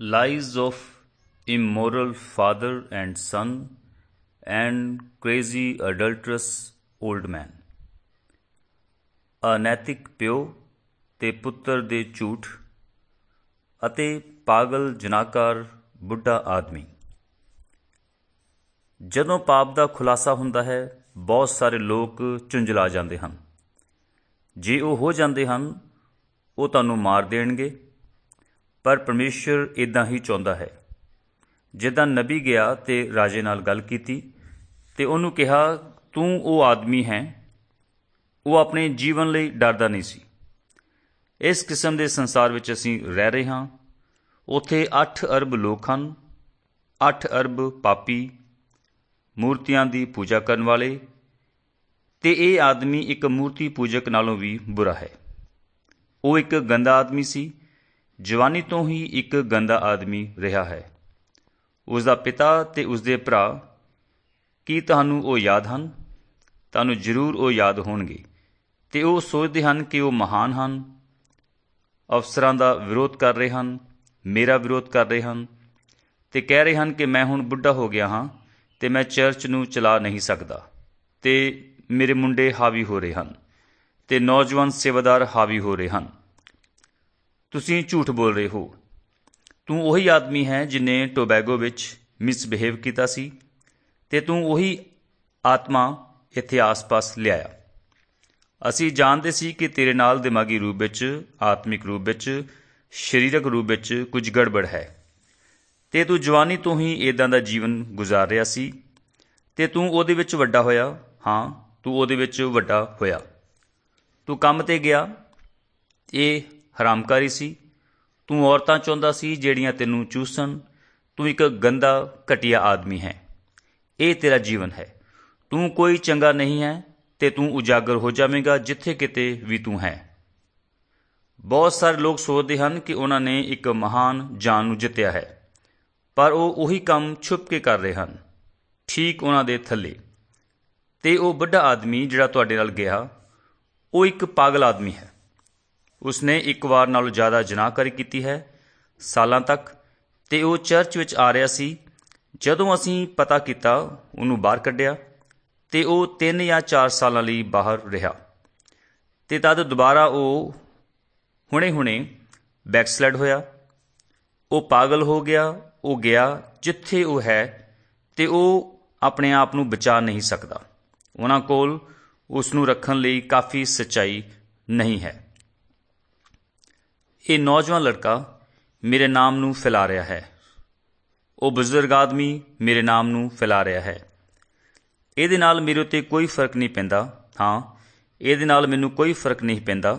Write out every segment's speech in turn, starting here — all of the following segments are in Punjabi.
Lies of Immoral Father and Son, and Crazy Adulterous Old Man. ਅਨੈਤਿਕ ਪਿਓ ਤੇ ਪੁੱਤਰ ਦੇ ਝੂਠ ਅਤੇ ਪਾਗਲ ਜਨਾਕਾਰ ਬੁੱਢਾ ਆਦਮੀ ਜਦੋਂ ਪਾਪ ਦਾ ਖੁਲਾਸਾ ਹੁੰਦਾ ਹੈ ਬਹੁਤ ਸਾਰੇ ਲੋਕ ਚੁੰਝਲਾ ਜਾਂਦੇ ਹਨ ਜੇ ਉਹ ਹੋ ਜਾਂਦੇ ਹਨ ਉਹ ਤੁਹਾਨੂੰ ਮਾਰ ਦੇਣਗੇ ਪਰ ਪਰਮੇਸ਼ਰ ਇਦਾਂ ਹੀ ਚਾਹੁੰਦਾ ਹੈ ਜਿੱਦਾਂ ਨਬੀ ਗਿਆ ਤੇ ਰਾਜੇ ਨਾਲ ਗੱਲ ਕੀਤੀ ਤੇ ਉਹਨੂੰ ਕਿਹਾ ਤੂੰ ਉਹ ਆਦਮੀ ਹੈ ਉਹ ਆਪਣੇ ਜੀਵਨ ਲਈ ਡਰਦਾ ਨਹੀਂ ਸੀ ਇਸ ਕਿਸਮ ਦੇ ਸੰਸਾਰ ਵਿੱਚ ਅਸੀਂ ਰਹਿ ਰਹੇ ਹਾਂ ਉੱਥੇ 8 ਅਰਬ ਲੋਕ ਹਨ 8 ਅਰਬ ਪਾਪੀ ਮੂਰਤੀਆਂ ਦੀ ਪੂਜਾ ਕਰਨ ਵਾਲੇ ਤੇ ਇਹ ਆਦਮੀ ਇੱਕ ਮੂਰਤੀ ਪੂਜਕ ਨਾਲੋਂ ਵੀ ਬੁਰਾ ਹੈ ਉਹ ਇੱਕ ਗੰਦਾ ਆਦਮੀ ਸੀ ਜਵਾਨੀ ਤੋਂ ਹੀ ਇੱਕ ਗੰਦਾ ਆਦਮੀ ਰਿਹਾ ਹੈ ਉਸ ਦਾ ਪਿਤਾ ਤੇ ਉਸ ਦੇ ਭਰਾ ਕੀ ਤੁਹਾਨੂੰ ਉਹ ਯਾਦ ਹਨ ਤੁਹਾਨੂੰ ਜ਼ਰੂਰ ਉਹ ਯਾਦ ਹੋਣਗੇ ਤੇ ਉਹ ਸੋਚਦੇ ਹਨ ਕਿ ਉਹ ਮਹਾਨ ਹਨ ਅਫਸਰਾਂ ਦਾ ਵਿਰੋਧ ਕਰ ਰਹੇ ਹਨ ਮੇਰਾ ਵਿਰੋਧ ਕਰ ਰਹੇ ਹਨ ਤੇ ਕਹਿ ਰਹੇ ਹਨ ਕਿ ਮੈਂ ਹੁਣ ਬੁੱਢਾ ਹੋ ਗਿਆ ਹਾਂ ਤੇ ਮੈਂ ਚਰਚ ਨੂੰ ਚਲਾ ਨਹੀਂ ਸਕਦਾ ਤੇ ਮੇਰੇ ਮੁੰਡੇ ਹਾਵੀ ਹੋ ਰਹੇ ਹਨ ਤੇ ਨੌਜਵਾਨ ਸੇਵਾਦਾਰ ਹਾਵੀ ਹੋ ਰਹੇ ਹਨ ਤੁਸੀਂ ਝੂਠ ਬੋਲ ਰਹੇ ਹੋ ਤੂੰ ਉਹੀ ਆਦਮੀ ਹੈ ਜਿਨੇ ਟੋਬੈਗੋ ਵਿੱਚ ਮਿਸਬਿਹੇਵ ਕੀਤਾ ਸੀ ਤੇ ਤੂੰ ਉਹੀ ਆਤਮਾ ਇੱਥੇ ਆਸ-ਪਾਸ ਲਿਆਇਆ ਅਸੀਂ ਜਾਣਦੇ ਸੀ ਕਿ ਤੇਰੇ ਨਾਲ ਦਿਮਾਗੀ ਰੂਪ ਵਿੱਚ ਆਤਮਿਕ ਰੂਪ ਵਿੱਚ ਸਰੀਰਕ ਰੂਪ ਵਿੱਚ ਕੁਝ ਗੜਬੜ ਹੈ ਤੇ ਤੂੰ ਜਵਾਨੀ ਤੋਂ ਹੀ ਇਦਾਂ ਦਾ ਜੀਵਨ ਗੁਜ਼ਾਰ ਰਿਹਾ ਸੀ ਤੇ ਤੂੰ ਉਹਦੇ ਵਿੱਚ ਵੱਡਾ ਹੋਇਆ ਹਾਂ ਤੂੰ ਉਹਦੇ ਵਿੱਚ ਵੱਡਾ ਹੋਇਆ ਤੂੰ ਕੰਮ ਤੇ ਗਿਆ ਇਹ ਹਰਾਮਕਾਰੀ ਸੀ ਤੂੰ ਔਰਤਾਂ ਚਾਹੁੰਦਾ ਸੀ ਜਿਹੜੀਆਂ ਤੈਨੂੰ ਚੂਸਣ ਤੂੰ ਇੱਕ ਗੰਦਾ ਘਟਿਆ ਆਦਮੀ ਹੈ ਇਹ ਤੇਰਾ ਜੀਵਨ ਹੈ ਤੂੰ ਕੋਈ ਚੰਗਾ ਨਹੀਂ ਹੈ ਤੇ ਤੂੰ ਉਜਾਗਰ ਹੋ ਜਾਵੇਂਗਾ ਜਿੱਥੇ ਕਿਤੇ ਵੀ ਤੂੰ ਹੈ ਬਹੁਤ ਸਾਰੇ ਲੋਕ ਸੋਚਦੇ ਹਨ ਕਿ ਉਹਨਾਂ ਨੇ ਇੱਕ ਮਹਾਨ ਜਾਨ ਨੂੰ ਜਿੱਤਿਆ ਹੈ ਪਰ ਉਹ ਉਹੀ ਕੰਮ ਛੁਪ ਕੇ ਕਰ ਰਹੇ ਹਨ ਠੀਕ ਉਹਨਾਂ ਦੇ ਥੱਲੇ ਤੇ ਉਹ ਵੱਡਾ ਆਦਮੀ ਜਿਹੜਾ ਤੁਹਾਡੇ ਨਾਲ ਗਿਆ ਉਹ ਇੱਕ ਪਾਗਲ ਆਦਮੀ ਹੈ ਉਸਨੇ ਇੱਕ ਵਾਰ ਨਾਲੋਂ ਜ਼ਿਆਦਾ ਜਨਾਹਕਰੀ ਕੀਤੀ ਹੈ ਸਾਲਾਂ ਤੱਕ ਤੇ ਉਹ ਚਰਚ ਵਿੱਚ ਆ ਰਿਹਾ ਸੀ ਜਦੋਂ ਅਸੀਂ ਪਤਾ ਕੀਤਾ ਉਹਨੂੰ ਬਾਹਰ ਕੱਢਿਆ ਤੇ ਉਹ 3 ਜਾਂ 4 ਸਾਲਾਂ ਲਈ ਬਾਹਰ ਰਿਹਾ ਤੇ ਤਦ ਦੁਬਾਰਾ ਉਹ ਹੁਣੇ-ਹੁਣੇ ਬੈਕਸਲਾਈਡ ਹੋਇਆ ਉਹ ਪਾਗਲ ਹੋ ਗਿਆ ਉਹ ਗਿਆ ਜਿੱਥੇ ਉਹ ਹੈ ਤੇ ਉਹ ਆਪਣੇ ਆਪ ਨੂੰ ਬਚਾ ਨਹੀਂ ਸਕਦਾ ਉਹਨਾਂ ਕੋਲ ਉਸ ਨੂੰ ਰੱਖਣ ਲਈ ਕਾਫੀ ਸਚਾਈ ਨਹੀਂ ਹੈ ਇਹ ਨੌਜਵਾਨ ਲੜਕਾ ਮੇਰੇ ਨਾਮ ਨੂੰ ਫੈਲਾ ਰਿਹਾ ਹੈ ਉਹ ਬਜ਼ੁਰਗ ਆਦਮੀ ਮੇਰੇ ਨਾਮ ਨੂੰ ਫੈਲਾ ਰਿਹਾ ਹੈ ਇਹਦੇ ਨਾਲ ਮੇਰੇ ਉੱਤੇ ਕੋਈ ਫਰਕ ਨਹੀਂ ਪੈਂਦਾ ਹਾਂ ਇਹਦੇ ਨਾਲ ਮੈਨੂੰ ਕੋਈ ਫਰਕ ਨਹੀਂ ਪੈਂਦਾ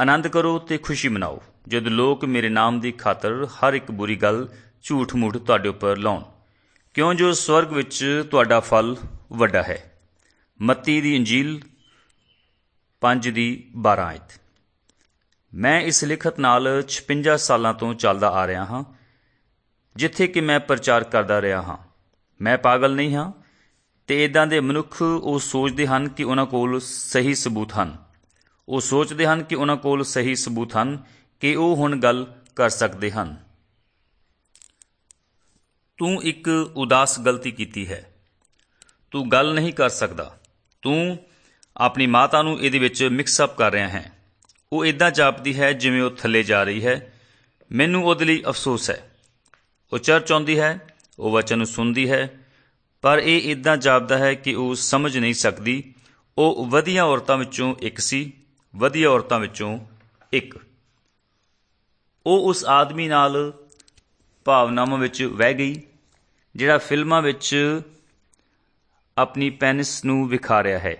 ਆਨੰਦ ਕਰੋ ਤੇ ਖੁਸ਼ੀ ਮਨਾਓ ਜਦ ਲੋਕ ਮੇਰੇ ਨਾਮ ਦੀ ਖਾਤਰ ਹਰ ਇੱਕ ਬੁਰੀ ਗੱਲ ਝੂਠ-ਮੂਠ ਤੁਹਾਡੇ ਉੱਪਰ ਲਾਉਣ ਕਿਉਂ ਜੋ ਸਵਰਗ ਵਿੱਚ ਤੁਹਾਡਾ ਫਲ ਵੱਡਾ ਹੈ ਮੱਤੀ ਦੀ ਇੰਜੀਲ 5 ਦੀ 12 ਆਇਤ ਮੈਂ ਇਸ ਲਿਖਤ ਨਾਲ 56 ਸਾਲਾਂ ਤੋਂ ਚੱਲਦਾ ਆ ਰਿਹਾ ਹਾਂ ਜਿੱਥੇ ਕਿ ਮੈਂ ਪ੍ਰਚਾਰ ਕਰਦਾ ਰਿਹਾ ਹਾਂ ਮੈਂ ਪਾਗਲ ਨਹੀਂ ਹਾਂ ਤੇ ਇਦਾਂ ਦੇ ਮਨੁੱਖ ਉਹ ਸੋਚਦੇ ਹਨ ਕਿ ਉਹਨਾਂ ਕੋਲ ਸਹੀ ਸਬੂਤ ਹਨ ਉਹ ਸੋਚਦੇ ਹਨ ਕਿ ਉਹਨਾਂ ਕੋਲ ਸਹੀ ਸਬੂਤ ਹਨ ਕਿ ਉਹ ਹੁਣ ਗੱਲ ਕਰ ਸਕਦੇ ਹਨ ਤੂੰ ਇੱਕ ਉਦਾਸ ਗਲਤੀ ਕੀਤੀ ਹੈ ਤੂੰ ਗੱਲ ਨਹੀਂ ਕਰ ਸਕਦਾ ਤੂੰ ਆਪਣੀ ਮਾਤਾ ਨੂੰ ਇਹਦੇ ਵਿੱਚ ਮਿਕਸ ਅਪ ਕਰ ਰਿਹਾ ਹੈ ਉਹ ਇਦਾਂ ਜਾਪਦੀ ਹੈ ਜਿਵੇਂ ਉਹ ਥੱਲੇ ਜਾ ਰਹੀ ਹੈ ਮੈਨੂੰ ਉਹਦੇ ਲਈ ਅਫਸੋਸ ਹੈ ਉਹ ਚਰਚ ਆਉਂਦੀ ਹੈ ਉਹ ਵਚਨ ਨੂੰ ਸੁਣਦੀ ਹੈ ਪਰ ਇਹ ਇਦਾਂ ਜਾਪਦਾ ਹੈ ਕਿ ਉਹ ਸਮਝ ਨਹੀਂ ਸਕਦੀ ਉਹ ਵਧੀਆ ਔਰਤਾਂ ਵਿੱਚੋਂ ਇੱਕ ਸੀ ਵਧੀਆ ਔਰਤਾਂ ਵਿੱਚੋਂ ਇੱਕ ਉਹ ਉਸ ਆਦਮੀ ਨਾਲ ਭਾਵਨਾਵਾਂ ਵਿੱਚ ਵਹਿ ਗਈ ਜਿਹੜਾ ਫਿਲਮਾਂ ਵਿੱਚ ਆਪਣੀ ਪੈਨਿਸ ਨੂੰ ਵਿਖਾ ਰਿਹਾ ਹੈ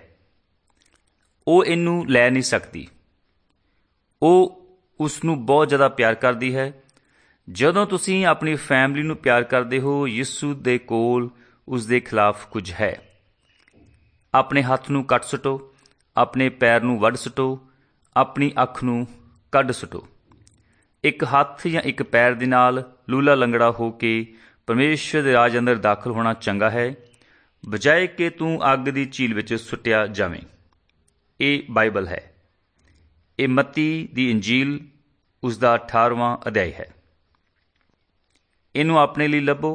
ਉਹ ਇਹਨੂੰ ਲੈ ਨਹੀਂ ਸਕਦੀ ਉਹ ਉਸ ਨੂੰ ਬਹੁਤ ਜ਼ਿਆਦਾ ਪਿਆਰ ਕਰਦੀ ਹੈ ਜਦੋਂ ਤੁਸੀਂ ਆਪਣੀ ਫੈਮਿਲੀ ਨੂੰ ਪਿਆਰ ਕਰਦੇ ਹੋ ਯਿਸੂ ਦੇ ਕੋਲ ਉਸ ਦੇ ਖਿਲਾਫ ਕੁਝ ਹੈ ਆਪਣੇ ਹੱਥ ਨੂੰ ਕੱਟ ਸਟੋ ਆਪਣੇ ਪੈਰ ਨੂੰ ਵੱਢ ਸਟੋ ਆਪਣੀ ਅੱਖ ਨੂੰ ਕੱਢ ਸਟੋ ਇੱਕ ਹੱਥ ਜਾਂ ਇੱਕ ਪੈਰ ਦੇ ਨਾਲ ਲੂਲਾ ਲੰਗੜਾ ਹੋ ਕੇ ਪਰਮੇਸ਼ਵਰ ਦੇ ਰਾਜ ਅੰਦਰ ਦਾਖਲ ਹੋਣਾ ਚੰਗਾ ਹੈ ਬਜਾਏ ਕਿ ਤੂੰ ਅੱਗ ਦੀ ਝੀਲ ਵਿੱਚ ਸੁੱਟਿਆ ਜਾਵੇਂ ਇਹ ਬਾਈਬਲ ਹੈ ਇਹ ਮਤੀ ਦੀ ਇੰਜੀਲ ਉਸ ਦਾ 18ਵਾਂ ਅਧਿਆਇ ਹੈ ਇਹਨੂੰ ਆਪਣੇ ਲਈ ਲੱਭੋ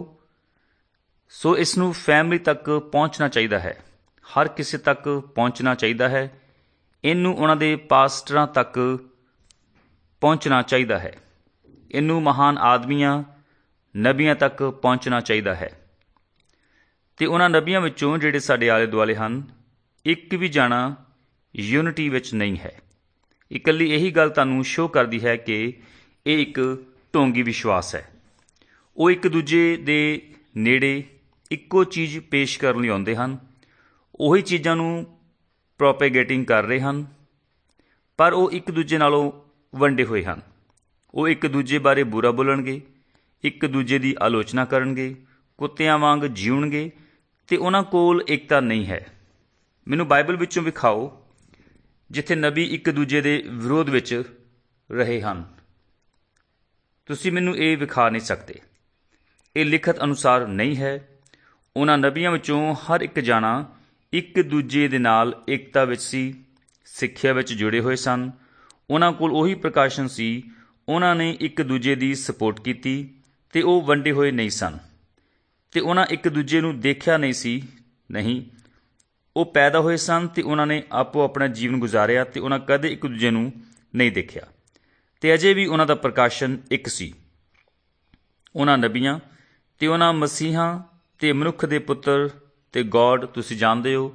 ਸੋ ਇਸ ਨੂੰ ਫੈਮਿਲੀ ਤੱਕ ਪਹੁੰਚਣਾ ਚਾਹੀਦਾ ਹੈ ਹਰ ਕਿਸੇ ਤੱਕ ਪਹੁੰਚਣਾ ਚਾਹੀਦਾ ਹੈ ਇਹਨੂੰ ਉਹਨਾਂ ਦੇ ਪਾਸਟਰਾਂ ਤੱਕ ਪਹੁੰਚਣਾ ਚਾਹੀਦਾ ਹੈ ਇਹਨੂੰ ਮਹਾਨ ਆਦਮੀਆਂ ਨਬੀਆਂ ਤੱਕ ਪਹੁੰਚਣਾ ਚਾਹੀਦਾ ਹੈ ਤੇ ਉਹਨਾਂ ਨਬੀਆਂ ਵਿੱਚੋਂ ਜਿਹੜੇ ਸਾਡੇ ਆਲੇ ਦੁਆਲੇ ਹਨ ਇੱਕ ਵੀ ਜਾਣਾ ਯੂਨਿਟੀ ਵਿੱਚ ਨਹੀਂ ਹੈ ਇਕੱਲੀ ਇਹੀ ਗੱਲ ਤੁਹਾਨੂੰ ਸ਼ੋਅ ਕਰਦੀ ਹੈ ਕਿ ਇਹ ਇੱਕ ਢੋਂਗੀ ਵਿਸ਼ਵਾਸ ਹੈ ਉਹ ਇੱਕ ਦੂਜੇ ਦੇ ਨੇੜੇ ਇੱਕੋ ਚੀਜ਼ ਪੇਸ਼ ਕਰਨ ਲਈ ਆਉਂਦੇ ਹਨ ਉਹੀ ਚੀਜ਼ਾਂ ਨੂੰ ਪ੍ਰੋਪੇਗੇਟਿੰਗ ਕਰ ਰਹੇ ਹਨ ਪਰ ਉਹ ਇੱਕ ਦੂਜੇ ਨਾਲੋਂ ਵੰਡੇ ਹੋਏ ਹਨ ਉਹ ਇੱਕ ਦੂਜੇ ਬਾਰੇ ਬੁਰਾ ਬੋਲਣਗੇ ਇੱਕ ਦੂਜੇ ਦੀ ਆਲੋਚਨਾ ਕਰਨਗੇ ਕੁੱਤਿਆਂ ਵਾਂਗ ਜੀਉਣਗੇ ਤੇ ਉਹਨਾਂ ਕੋਲ ਇਕਤਾ ਨਹੀਂ ਹੈ ਮੈਨੂੰ ਬਾਈਬਲ ਵਿੱਚੋਂ ਵਿਖਾਓ ਜਿੱਥੇ ਨਬੀ ਇੱਕ ਦੂਜੇ ਦੇ ਵਿਰੋਧ ਵਿੱਚ ਰਹੇ ਹਨ ਤੁਸੀਂ ਮੈਨੂੰ ਇਹ ਵਿਖਾ ਨਹੀਂ ਸਕਦੇ ਇਹ ਲਿਖਤ ਅਨੁਸਾਰ ਨਹੀਂ ਹੈ ਉਹਨਾਂ ਨਬੀਆਂ ਵਿੱਚੋਂ ਹਰ ਇੱਕ ਜਾਣਾ ਇੱਕ ਦੂਜੇ ਦੇ ਨਾਲ ਇਕਤਾ ਵਿੱਚ ਸੀ ਸਿੱਖਿਆ ਵਿੱਚ ਜੁੜੇ ਹੋਏ ਸਨ ਉਹਨਾਂ ਕੋਲ ਉਹੀ ਪ੍ਰਕਾਸ਼ਨ ਸੀ ਉਹਨਾਂ ਨੇ ਇੱਕ ਦੂਜੇ ਦੀ ਸਪੋਰਟ ਕੀਤੀ ਤੇ ਉਹ ਵੰਡੇ ਹੋਏ ਨਹੀਂ ਸਨ ਤੇ ਉਹਨਾਂ ਇੱਕ ਦੂਜੇ ਨੂੰ ਦੇਖਿਆ ਨਹੀਂ ਸੀ ਨਹੀਂ ਉਹ ਪੈਦਾ ਹੋਏ ਸਨ ਤੇ ਉਹਨਾਂ ਨੇ ਆਪੋ ਆਪਣਾ ਜੀਵਨ ਗੁਜ਼ਾਰਿਆ ਤੇ ਉਹਨਾਂ ਕਦੇ ਇੱਕ ਦੂਜੇ ਨੂੰ ਨਹੀਂ ਦੇਖਿਆ ਤੇ ਅਜੇ ਵੀ ਉਹਨਾਂ ਦਾ ਪ੍ਰਕਾਸ਼ਨ ਇੱਕ ਸੀ ਉਹਨਾਂ ਨਬੀਆਂ ਤੇ ਉਹਨਾਂ ਮਸੀਹਾਂ ਤੇ ਮਨੁੱਖ ਦੇ ਪੁੱਤਰ ਤੇ ਗੋਡ ਤੁਸੀਂ ਜਾਣਦੇ ਹੋ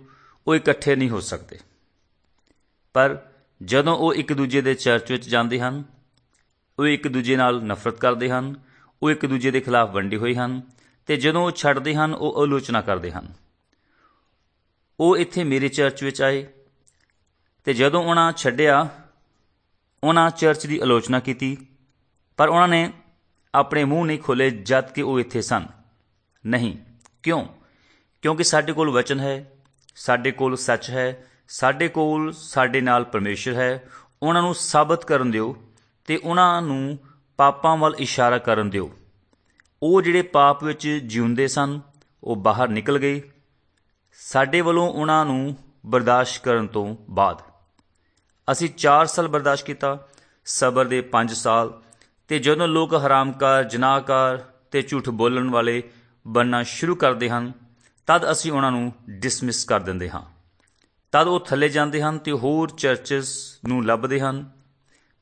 ਉਹ ਇਕੱਠੇ ਨਹੀਂ ਹੋ ਸਕਦੇ ਪਰ ਜਦੋਂ ਉਹ ਇੱਕ ਦੂਜੇ ਦੇ ਚਰਚ ਵਿੱਚ ਜਾਂਦੇ ਹਨ ਉਹ ਇੱਕ ਦੂਜੇ ਨਾਲ ਨਫ਼ਰਤ ਕਰਦੇ ਹਨ ਉਹ ਇੱਕ ਦੂਜੇ ਦੇ ਖਿਲਾਫ ਵੰਡੇ ਹੋਏ ਹਨ ਤੇ ਜਦੋਂ ਉਹ ਛੱਡਦੇ ਹਨ ਉਹ ਆਲੋਚਨਾ ਕਰਦੇ ਹਨ ਉਹ ਇੱਥੇ ਮੇਰੇ ਚਰਚ ਵਿੱਚ ਆਏ ਤੇ ਜਦੋਂ ਉਹਨਾਂ ਛੱਡਿਆ ਉਹਨਾਂ ਚਰਚ ਦੀ ਆਲੋਚਨਾ ਕੀਤੀ ਪਰ ਉਹਨਾਂ ਨੇ ਆਪਣੇ ਮੂੰਹ ਨਹੀਂ ਖੋਲੇ ਜਦ ਕਿ ਉਹ ਇੱਥੇ ਸਨ ਨਹੀਂ ਕਿਉਂ ਕਿਉਂਕਿ ਸਾਡੇ ਕੋਲ ਵਚਨ ਹੈ ਸਾਡੇ ਕੋਲ ਸੱਚ ਹੈ ਸਾਡੇ ਕੋਲ ਸਾਡੇ ਨਾਲ ਪਰਮੇਸ਼ਰ ਹੈ ਉਹਨਾਂ ਨੂੰ ਸਾਬਤ ਕਰਨ ਦਿਓ ਤੇ ਉਹਨਾਂ ਨੂੰ ਪਾਪਾਂ ਵੱਲ ਇਸ਼ਾਰਾ ਕਰਨ ਦਿਓ ਉਹ ਜਿਹੜੇ ਪਾਪ ਵਿੱਚ ਜਿਉਂਦੇ ਸਨ ਉਹ ਬਾਹਰ ਨਿਕਲ ਗਏ ਸਾਡੇ ਵੱਲੋਂ ਉਹਨਾਂ ਨੂੰ ਬਰਦਾਸ਼ਤ ਕਰਨ ਤੋਂ ਬਾਅਦ ਅਸੀਂ 4 ਸਾਲ ਬਰਦਾਸ਼ਤ ਕੀਤਾ ਸਬਰ ਦੇ 5 ਸਾਲ ਤੇ ਜਦੋਂ ਲੋਕ ਹਰਾਮਕਾਰ ਜਨਾਹਕਾਰ ਤੇ ਝੂਠ ਬੋਲਣ ਵਾਲੇ ਬੰਨਾ ਸ਼ੁਰੂ ਕਰਦੇ ਹਨ ਤਦ ਅਸੀਂ ਉਹਨਾਂ ਨੂੰ ਡਿਸਮਿਸ ਕਰ ਦਿੰਦੇ ਹਾਂ ਤਦ ਉਹ ਥੱਲੇ ਜਾਂਦੇ ਹਨ ਤੇ ਹੋਰ ਚਰਚਸ ਨੂੰ ਲੱਭਦੇ ਹਨ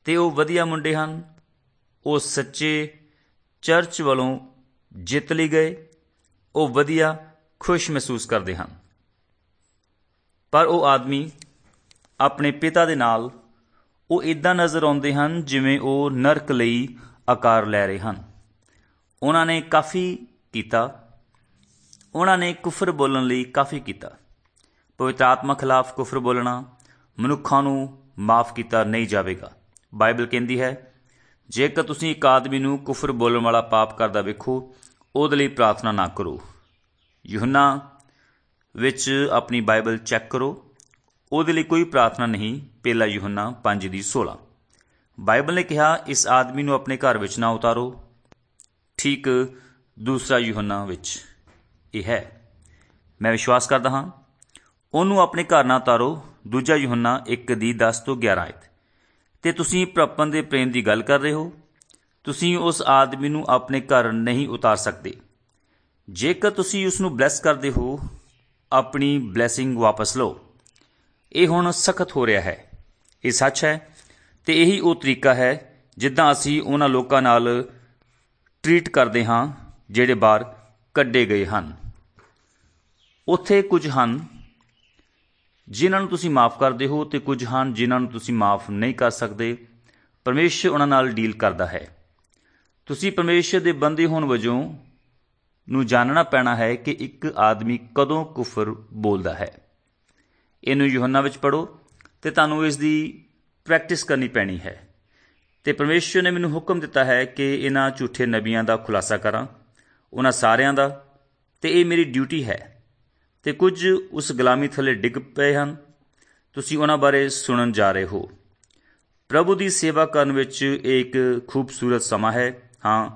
ਤੇ ਉਹ ਵਧੀਆ ਮੁੰਡੇ ਹਨ ਉਹ ਸੱਚੇ ਚਰਚ ਵੱਲੋਂ ਜਿੱਤ ਲਈ ਗਏ ਉਹ ਵਧੀਆ ਖੁਸ਼ ਮਹਿਸੂਸ ਕਰਦੇ ਹਨ ਪਰ ਉਹ ਆਦਮੀ ਆਪਣੇ ਪਿਤਾ ਦੇ ਨਾਲ ਉਹ ਇਦਾਂ ਨਜ਼ਰ ਆਉਂਦੇ ਹਨ ਜਿਵੇਂ ਉਹ ਨਰਕ ਲਈ ਆਕਾਰ ਲੈ ਰਹੇ ਹਨ ਉਹਨਾਂ ਨੇ ਕਾਫੀ ਕੀਤਾ ਉਹਨਾਂ ਨੇ ਕੁਫਰ ਬੋਲਣ ਲਈ ਕਾਫੀ ਕੀਤਾ ਪਵਿੱਤਰ ਆਤਮਾ ਖਿਲਾਫ ਕੁਫਰ ਬੋਲਣਾ ਮਨੁੱਖਾਂ ਨੂੰ ਮਾਫ ਕੀਤਾ ਨਹੀਂ ਜਾਵੇਗਾ ਬਾਈਬਲ ਕਹਿੰਦੀ ਹੈ ਜੇਕਰ ਤੁਸੀਂ ਇੱਕ ਆਦਮੀ ਨੂੰ ਕੁਫਰ ਬੋਲਣ ਵਾਲਾ ਪਾਪ ਕਰਦਾ ਵੇਖੋ ਉਹਦੇ ਲਈ ਪ੍ਰਾਰਥਨਾ ਨਾ ਕਰੋ ਯੋਹਨਾ ਵਿੱਚ ਆਪਣੀ ਬਾਈਬਲ ਚੈੱਕ ਕਰੋ ਉਹਦੇ ਲਈ ਕੋਈ ਪ੍ਰਾਰਥਨਾ ਨਹੀਂ ਪਹਿਲਾ ਯੋਹੰਨਾ 5 ਦੀ 16 ਬਾਈਬਲ ਨੇ ਕਿਹਾ ਇਸ ਆਦਮੀ ਨੂੰ ਆਪਣੇ ਘਰ ਵਿੱਚ ਨਾ ਉਤਾਰੋ ਠੀਕ ਦੂਸਰਾ ਯੋਹੰਨਾ ਵਿੱਚ ਇਹ ਹੈ ਮੈਂ ਵਿਸ਼ਵਾਸ ਕਰਦਾ ਹਾਂ ਉਹਨੂੰ ਆਪਣੇ ਘਰ ਨਾ ਉਤਾਰੋ ਦੂਜਾ ਯੋਹੰਨਾ 1 ਦੀ 10 ਤੋਂ 11 ਆਇਤ ਤੇ ਤੁਸੀਂ ਪ੍ਰਪੰਨ ਦੇ ਪ੍ਰੇਮ ਦੀ ਗੱਲ ਕਰ ਰਹੇ ਹੋ ਤੁਸੀਂ ਉਸ ਆਦਮੀ ਨੂੰ ਆਪਣੇ ਘਰ ਨਹੀਂ ਉਤਾਰ ਸਕਦੇ ਜੇਕਰ ਤੁਸੀਂ ਉਸ ਨੂੰ ਬਲੈਸ ਕਰਦੇ ਹੋ ਆਪਣੀ ਬਲੇਸਿੰਗ ਵਾਪਸ ਲਓ ਇਹ ਹੁਣ ਸਖਤ ਹੋ ਰਿਹਾ ਹੈ ਇਹ ਸੱਚ ਹੈ ਤੇ ਇਹੀ ਉਹ ਤਰੀਕਾ ਹੈ ਜਿੱਦਾਂ ਅਸੀਂ ਉਹਨਾਂ ਲੋਕਾਂ ਨਾਲ ਟ੍ਰੀਟ ਕਰਦੇ ਹਾਂ ਜਿਹੜੇ ਬਾਹਰ ਕੱਢੇ ਗਏ ਹਨ ਉੱਥੇ ਕੁਝ ਹਨ ਜਿਨ੍ਹਾਂ ਨੂੰ ਤੁਸੀਂ ਮਾਫ ਕਰਦੇ ਹੋ ਤੇ ਕੁਝ ਹਨ ਜਿਨ੍ਹਾਂ ਨੂੰ ਤੁਸੀਂ ਮਾਫ ਨਹੀਂ ਕਰ ਸਕਦੇ ਪਰਮੇਸ਼ਰ ਉਹਨਾਂ ਨਾਲ ਡੀਲ ਕਰਦਾ ਹੈ ਤੁਸੀਂ ਪਰਮੇਸ਼ਰ ਦੇ ਬੰਦੇ ਹੋਣ ਵਜੋਂ ਨੂੰ ਜਾਣਨਾ ਪੈਣਾ ਹੈ ਕਿ ਇੱਕ ਆਦਮੀ ਕਦੋਂ ਕੁਫਰ ਬੋਲਦਾ ਹੈ ਇਹਨੂੰ ਯੋਹੰਨਾ ਵਿੱਚ ਪੜੋ ਤੇ ਤੁਹਾਨੂੰ ਇਸ ਦੀ ਪ੍ਰੈਕਟਿਸ ਕਰਨੀ ਪੈਣੀ ਹੈ ਤੇ ਪਰਮੇਸ਼ਰ ਨੇ ਮੈਨੂੰ ਹੁਕਮ ਦਿੱਤਾ ਹੈ ਕਿ ਇਹਨਾਂ ਝੂਠੇ ਨਬੀਆਂ ਦਾ ਖੁਲਾਸਾ ਕਰਾਂ ਉਹਨਾਂ ਸਾਰਿਆਂ ਦਾ ਤੇ ਇਹ ਮੇਰੀ ਡਿਊਟੀ ਹੈ ਤੇ ਕੁਝ ਉਸ ਗੁਲਾਮੀ ਥੱਲੇ ਡਿੱਗ ਪਏ ਹਨ ਤੁਸੀਂ ਉਹਨਾਂ ਬਾਰੇ ਸੁਣਨ ਜਾ ਰਹੇ ਹੋ ਪ੍ਰਭੂ ਦੀ ਸੇਵਾ ਕਰਨ ਵਿੱਚ ਇਹ ਇੱਕ ਖੂਬਸੂਰਤ ਸਮਾਂ ਹੈ ਹਾਂ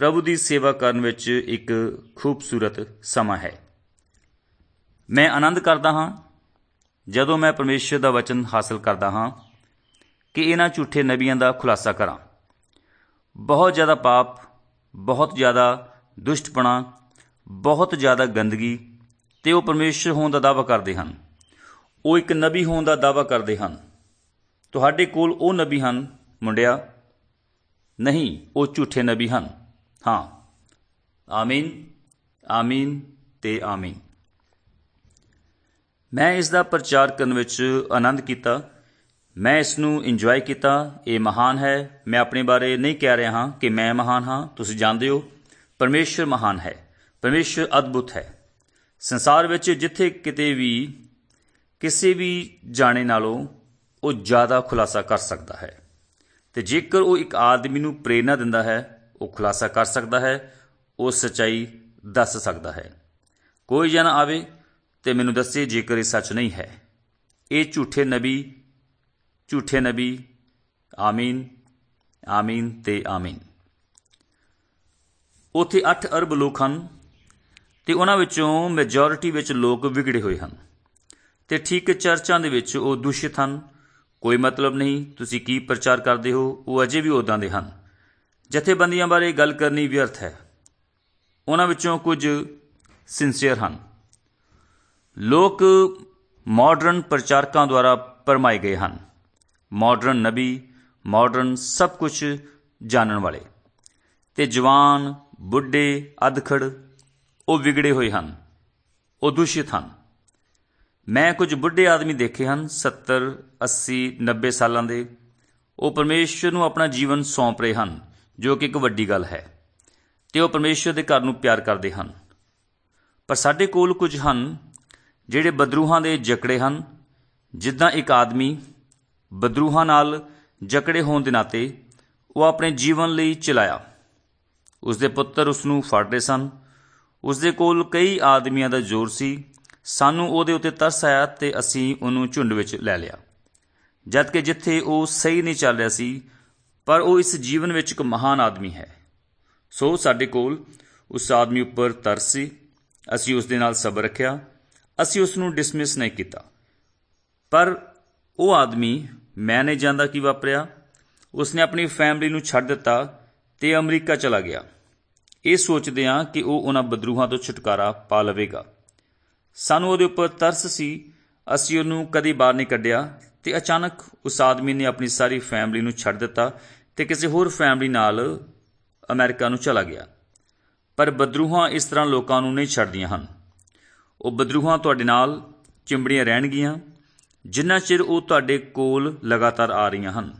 ਪ੍ਰਭੂ ਦੀ ਸੇਵਾ ਕਰਨ ਵਿੱਚ ਇੱਕ ਖੂਬਸੂਰਤ ਸਮਾਂ ਹੈ ਮੈਂ ਆਨੰਦ ਕਰਦਾ ਹਾਂ ਜਦੋਂ ਮੈਂ ਪਰਮੇਸ਼ਰ ਦਾ ਵਚਨ ਹਾਸਲ ਕਰਦਾ ਹਾਂ ਕਿ ਇਹਨਾਂ ਝੂਠੇ ਨਬੀਆਂ ਦਾ ਖੁਲਾਸਾ ਕਰਾਂ ਬਹੁਤ ਜ਼ਿਆਦਾ ਪਾਪ ਬਹੁਤ ਜ਼ਿਆਦਾ ਦੁਸ਼ਟਪਣਾ ਬਹੁਤ ਜ਼ਿਆਦਾ ਗੰਦਗੀ ਤੇ ਉਹ ਪਰਮੇਸ਼ਰ ਹੋਣ ਦਾ ਦਾਅਵਾ ਕਰਦੇ ਹਨ ਉਹ ਇੱਕ ਨਬੀ ਹੋਣ ਦਾ ਦਾਅਵਾ ਕਰਦੇ ਹਨ ਤੁਹਾਡੇ ਕੋਲ ਉਹ ਨਬੀ ਹਨ ਮੁੰਡਿਆ ਨਹੀਂ ਉਹ ਝੂਠੇ ਨਬੀ ਹਨ ਹਾਂ ਆਮੀਨ ਆਮੀਨ ਤੇ ਆਮੀਨ ਮੈਂ ਇਸ ਦਾ ਪ੍ਰਚਾਰ ਕਰਨ ਵਿੱਚ ਆਨੰਦ ਕੀਤਾ ਮੈਂ ਇਸ ਨੂੰ ਇੰਜੋਏ ਕੀਤਾ ਇਹ ਮਹਾਨ ਹੈ ਮੈਂ ਆਪਣੇ ਬਾਰੇ ਨਹੀਂ ਕਹਿ ਰਿਹਾ ਹਾਂ ਕਿ ਮੈਂ ਮਹਾਨ ਹਾਂ ਤੁਸੀਂ ਜਾਣਦੇ ਹੋ ਪਰਮੇਸ਼ਰ ਮਹਾਨ ਹੈ ਪਰਮੇਸ਼ਰ ਅਦਭੁਤ ਹੈ ਸੰਸਾਰ ਵਿੱਚ ਜਿੱਥੇ ਕਿਤੇ ਵੀ ਕਿਸੇ ਵੀ ਜਾਣੇ ਨਾਲੋਂ ਉਹ ਜ਼ਿਆਦਾ ਖੁਲਾਸਾ ਕਰ ਸਕਦਾ ਹੈ ਤੇ ਜੇਕਰ ਉਹ ਇੱਕ ਆਦਮੀ ਨੂੰ ਪ੍ਰੇਰਣਾ ਦਿੰਦਾ ਹੈ ਉਹ ਖੁਲਾਸਾ ਕਰ ਸਕਦਾ ਹੈ ਉਹ ਸਚਾਈ ਦੱਸ ਸਕਦਾ ਹੈ ਕੋਈ ਜਨ ਆਵੇ ਤੇ ਮੈਨੂੰ ਦੱਸੇ ਜੇਕਰ ਇਹ ਸੱਚ ਨਹੀਂ ਹੈ ਇਹ ਝੂਠੇ ਨਬੀ ਝੂਠੇ ਨਬੀ ਆਮੀਨ ਆਮੀਨ ਤੇ ਆਮੀਨ ਉਥੇ 8 ਅਰਬ ਲੋਕ ਹਨ ਤੇ ਉਹਨਾਂ ਵਿੱਚੋਂ ਮੈਜੋਰਿਟੀ ਵਿੱਚ ਲੋਕ ਵਿਗੜੇ ਹੋਏ ਹਨ ਤੇ ਠੀਕ ਚਰਚਾਂ ਦੇ ਵਿੱਚ ਉਹ ਦੁਸ਼ਿਤ ਹਨ ਕੋਈ ਮਤਲਬ ਨਹੀਂ ਤੁਸੀਂ ਕੀ ਪ੍ਰਚਾਰ ਕਰਦੇ ਹੋ ਉਹ ਅਜੇ ਵੀ ਉਦਾਂ ਦੇ ਹਨ ਜਥੇਬੰਦੀਆਂ ਬਾਰੇ ਗੱਲ ਕਰਨੀ ਵਿਅਰਥ ਹੈ ਉਹਨਾਂ ਵਿੱਚੋਂ ਕੁਝ ਸਿੰਸੀਅਰ ਹਨ ਲੋਕ ਮਾਡਰਨ ਪ੍ਰਚਾਰਕਾਂ ਦੁਆਰਾ ਪਰਮਾਏ ਗਏ ਹਨ ਮਾਡਰਨ ਨਬੀ ਮਾਡਰਨ ਸਭ ਕੁਝ ਜਾਣਨ ਵਾਲੇ ਤੇ ਜਵਾਨ ਬੁੱਢੇ ਅਧਖੜ ਉਹ ਵਿਗੜੇ ਹੋਏ ਹਨ ਉਹ ਦੂਸ਼ਿਤ ਹਨ ਮੈਂ ਕੁਝ ਬੁੱਢੇ ਆਦਮੀ ਦੇਖੇ ਹਨ 70 80 90 ਸਾਲਾਂ ਦੇ ਉਹ ਪਰਮੇਸ਼ਰ ਨੂੰ ਆਪਣਾ ਜੀਵਨ ਸੌਂਪ ਰਹੇ ਹਨ ਜੋ ਕਿ ਇੱਕ ਵੱਡੀ ਗੱਲ ਹੈ ਤੇ ਉਹ ਪਰਮੇਸ਼ਵਰ ਦੇ ਘਰ ਨੂੰ ਪਿਆਰ ਕਰਦੇ ਹਨ ਪਰ ਸਾਡੇ ਕੋਲ ਕੁਝ ਹਨ ਜਿਹੜੇ ਬਦਰੂਹਾਂ ਦੇ ਜਕੜੇ ਹਨ ਜਿੱਦਾਂ ਇੱਕ ਆਦਮੀ ਬਦਰੂਹਾਂ ਨਾਲ ਜਕੜੇ ਹੋਣ ਦੇ ਨਾਤੇ ਉਹ ਆਪਣੇ ਜੀਵਨ ਲਈ ਚਲਾਇਆ ਉਸ ਦੇ ਪੁੱਤਰ ਉਸ ਨੂੰ ਫੜਦੇ ਸਨ ਉਸ ਦੇ ਕੋਲ ਕਈ ਆਦਮੀਆਂ ਦਾ ਜ਼ੋਰ ਸੀ ਸਾਨੂੰ ਉਹਦੇ ਉੱਤੇ ਤਰਸ ਆਇਆ ਤੇ ਅਸੀਂ ਉਹਨੂੰ ਝੁੰਡ ਵਿੱਚ ਲੈ ਲਿਆ ਜਦ ਕਿ ਜਿੱਥੇ ਉਹ ਸਹੀ ਨਹੀਂ ਚੱਲ ਰਿਹਾ ਸੀ ਪਰ ਉਹ ਇਸ ਜੀਵਨ ਵਿੱਚ ਇੱਕ ਮਹਾਨ ਆਦਮੀ ਹੈ ਸੋ ਸਾਡੇ ਕੋਲ ਉਸ ਆਦਮੀ ਉੱਪਰ ਤਰਸ ਸੀ ਅਸੀਂ ਉਸ ਦੇ ਨਾਲ ਸਬਰ ਰੱਖਿਆ ਅਸੀਂ ਉਸ ਨੂੰ ਡਿਸਮਿਸ ਨਹੀਂ ਕੀਤਾ ਪਰ ਉਹ ਆਦਮੀ ਮੈਂ ਨਹੀਂ ਜਾਣਦਾ ਕੀ ਵਾਪਰਿਆ ਨੇ ਆਪਣੀ ਫੈਮਿਲੀ ਨੂੰ ਛੱਡ ਦਿੱਤਾ ਤੇ ਅਮਰੀਕਾ ਚਲਾ ਗਿਆ ਇਹ ਸੋਚਦੇ ਆ ਕਿ ਉਹ ਉਹਨਾਂ ਬਦਰੂਹਾਂ ਤੋਂ ਛੁਟਕਾਰਾ ਪਾ ਲਵੇਗਾ ਸਾਨੂੰ ਉਹਦੇ ਉੱਪਰ ਤਰਸ ਸੀ ਅਸੀਂ ਉਹਨੂੰ ਕਦੀ ਬਾਹਰ ਨਹੀਂ ਕੱਢਿਆ ਤੇ ਅਚਾਨਕ ਉਸ ਆਦਮੀ ਨੇ ਆਪਣੀ ਸਾਰੀ ਫੈਮਿਲੀ ਨੂੰ ਛੱਡ ਦਿੱਤਾ ਤੇ ਕਿਸੇ ਹੋਰ ਫੈਮਿਲੀ ਨਾਲ ਅਮਰੀਕਾ ਨੂੰ ਚਲਾ ਗਿਆ ਪਰ ਬਦਰੂਹਾਂ ਇਸ ਤਰ੍ਹਾਂ ਲੋਕਾਂ ਨੂੰ ਨਹੀਂ ਛੱਡਦੀਆਂ ਹਨ ਉਹ ਬਦਰੂਹਾਂ ਤੁਹਾਡੇ ਨਾਲ ਚਿੰਬੜੀਆਂ ਰਹਿਣਗੀਆਂ ਜਿੰਨਾ ਚਿਰ ਉਹ ਤੁਹਾਡੇ ਕੋਲ ਲਗਾਤਾਰ ਆ ਰਹੀਆਂ ਹਨ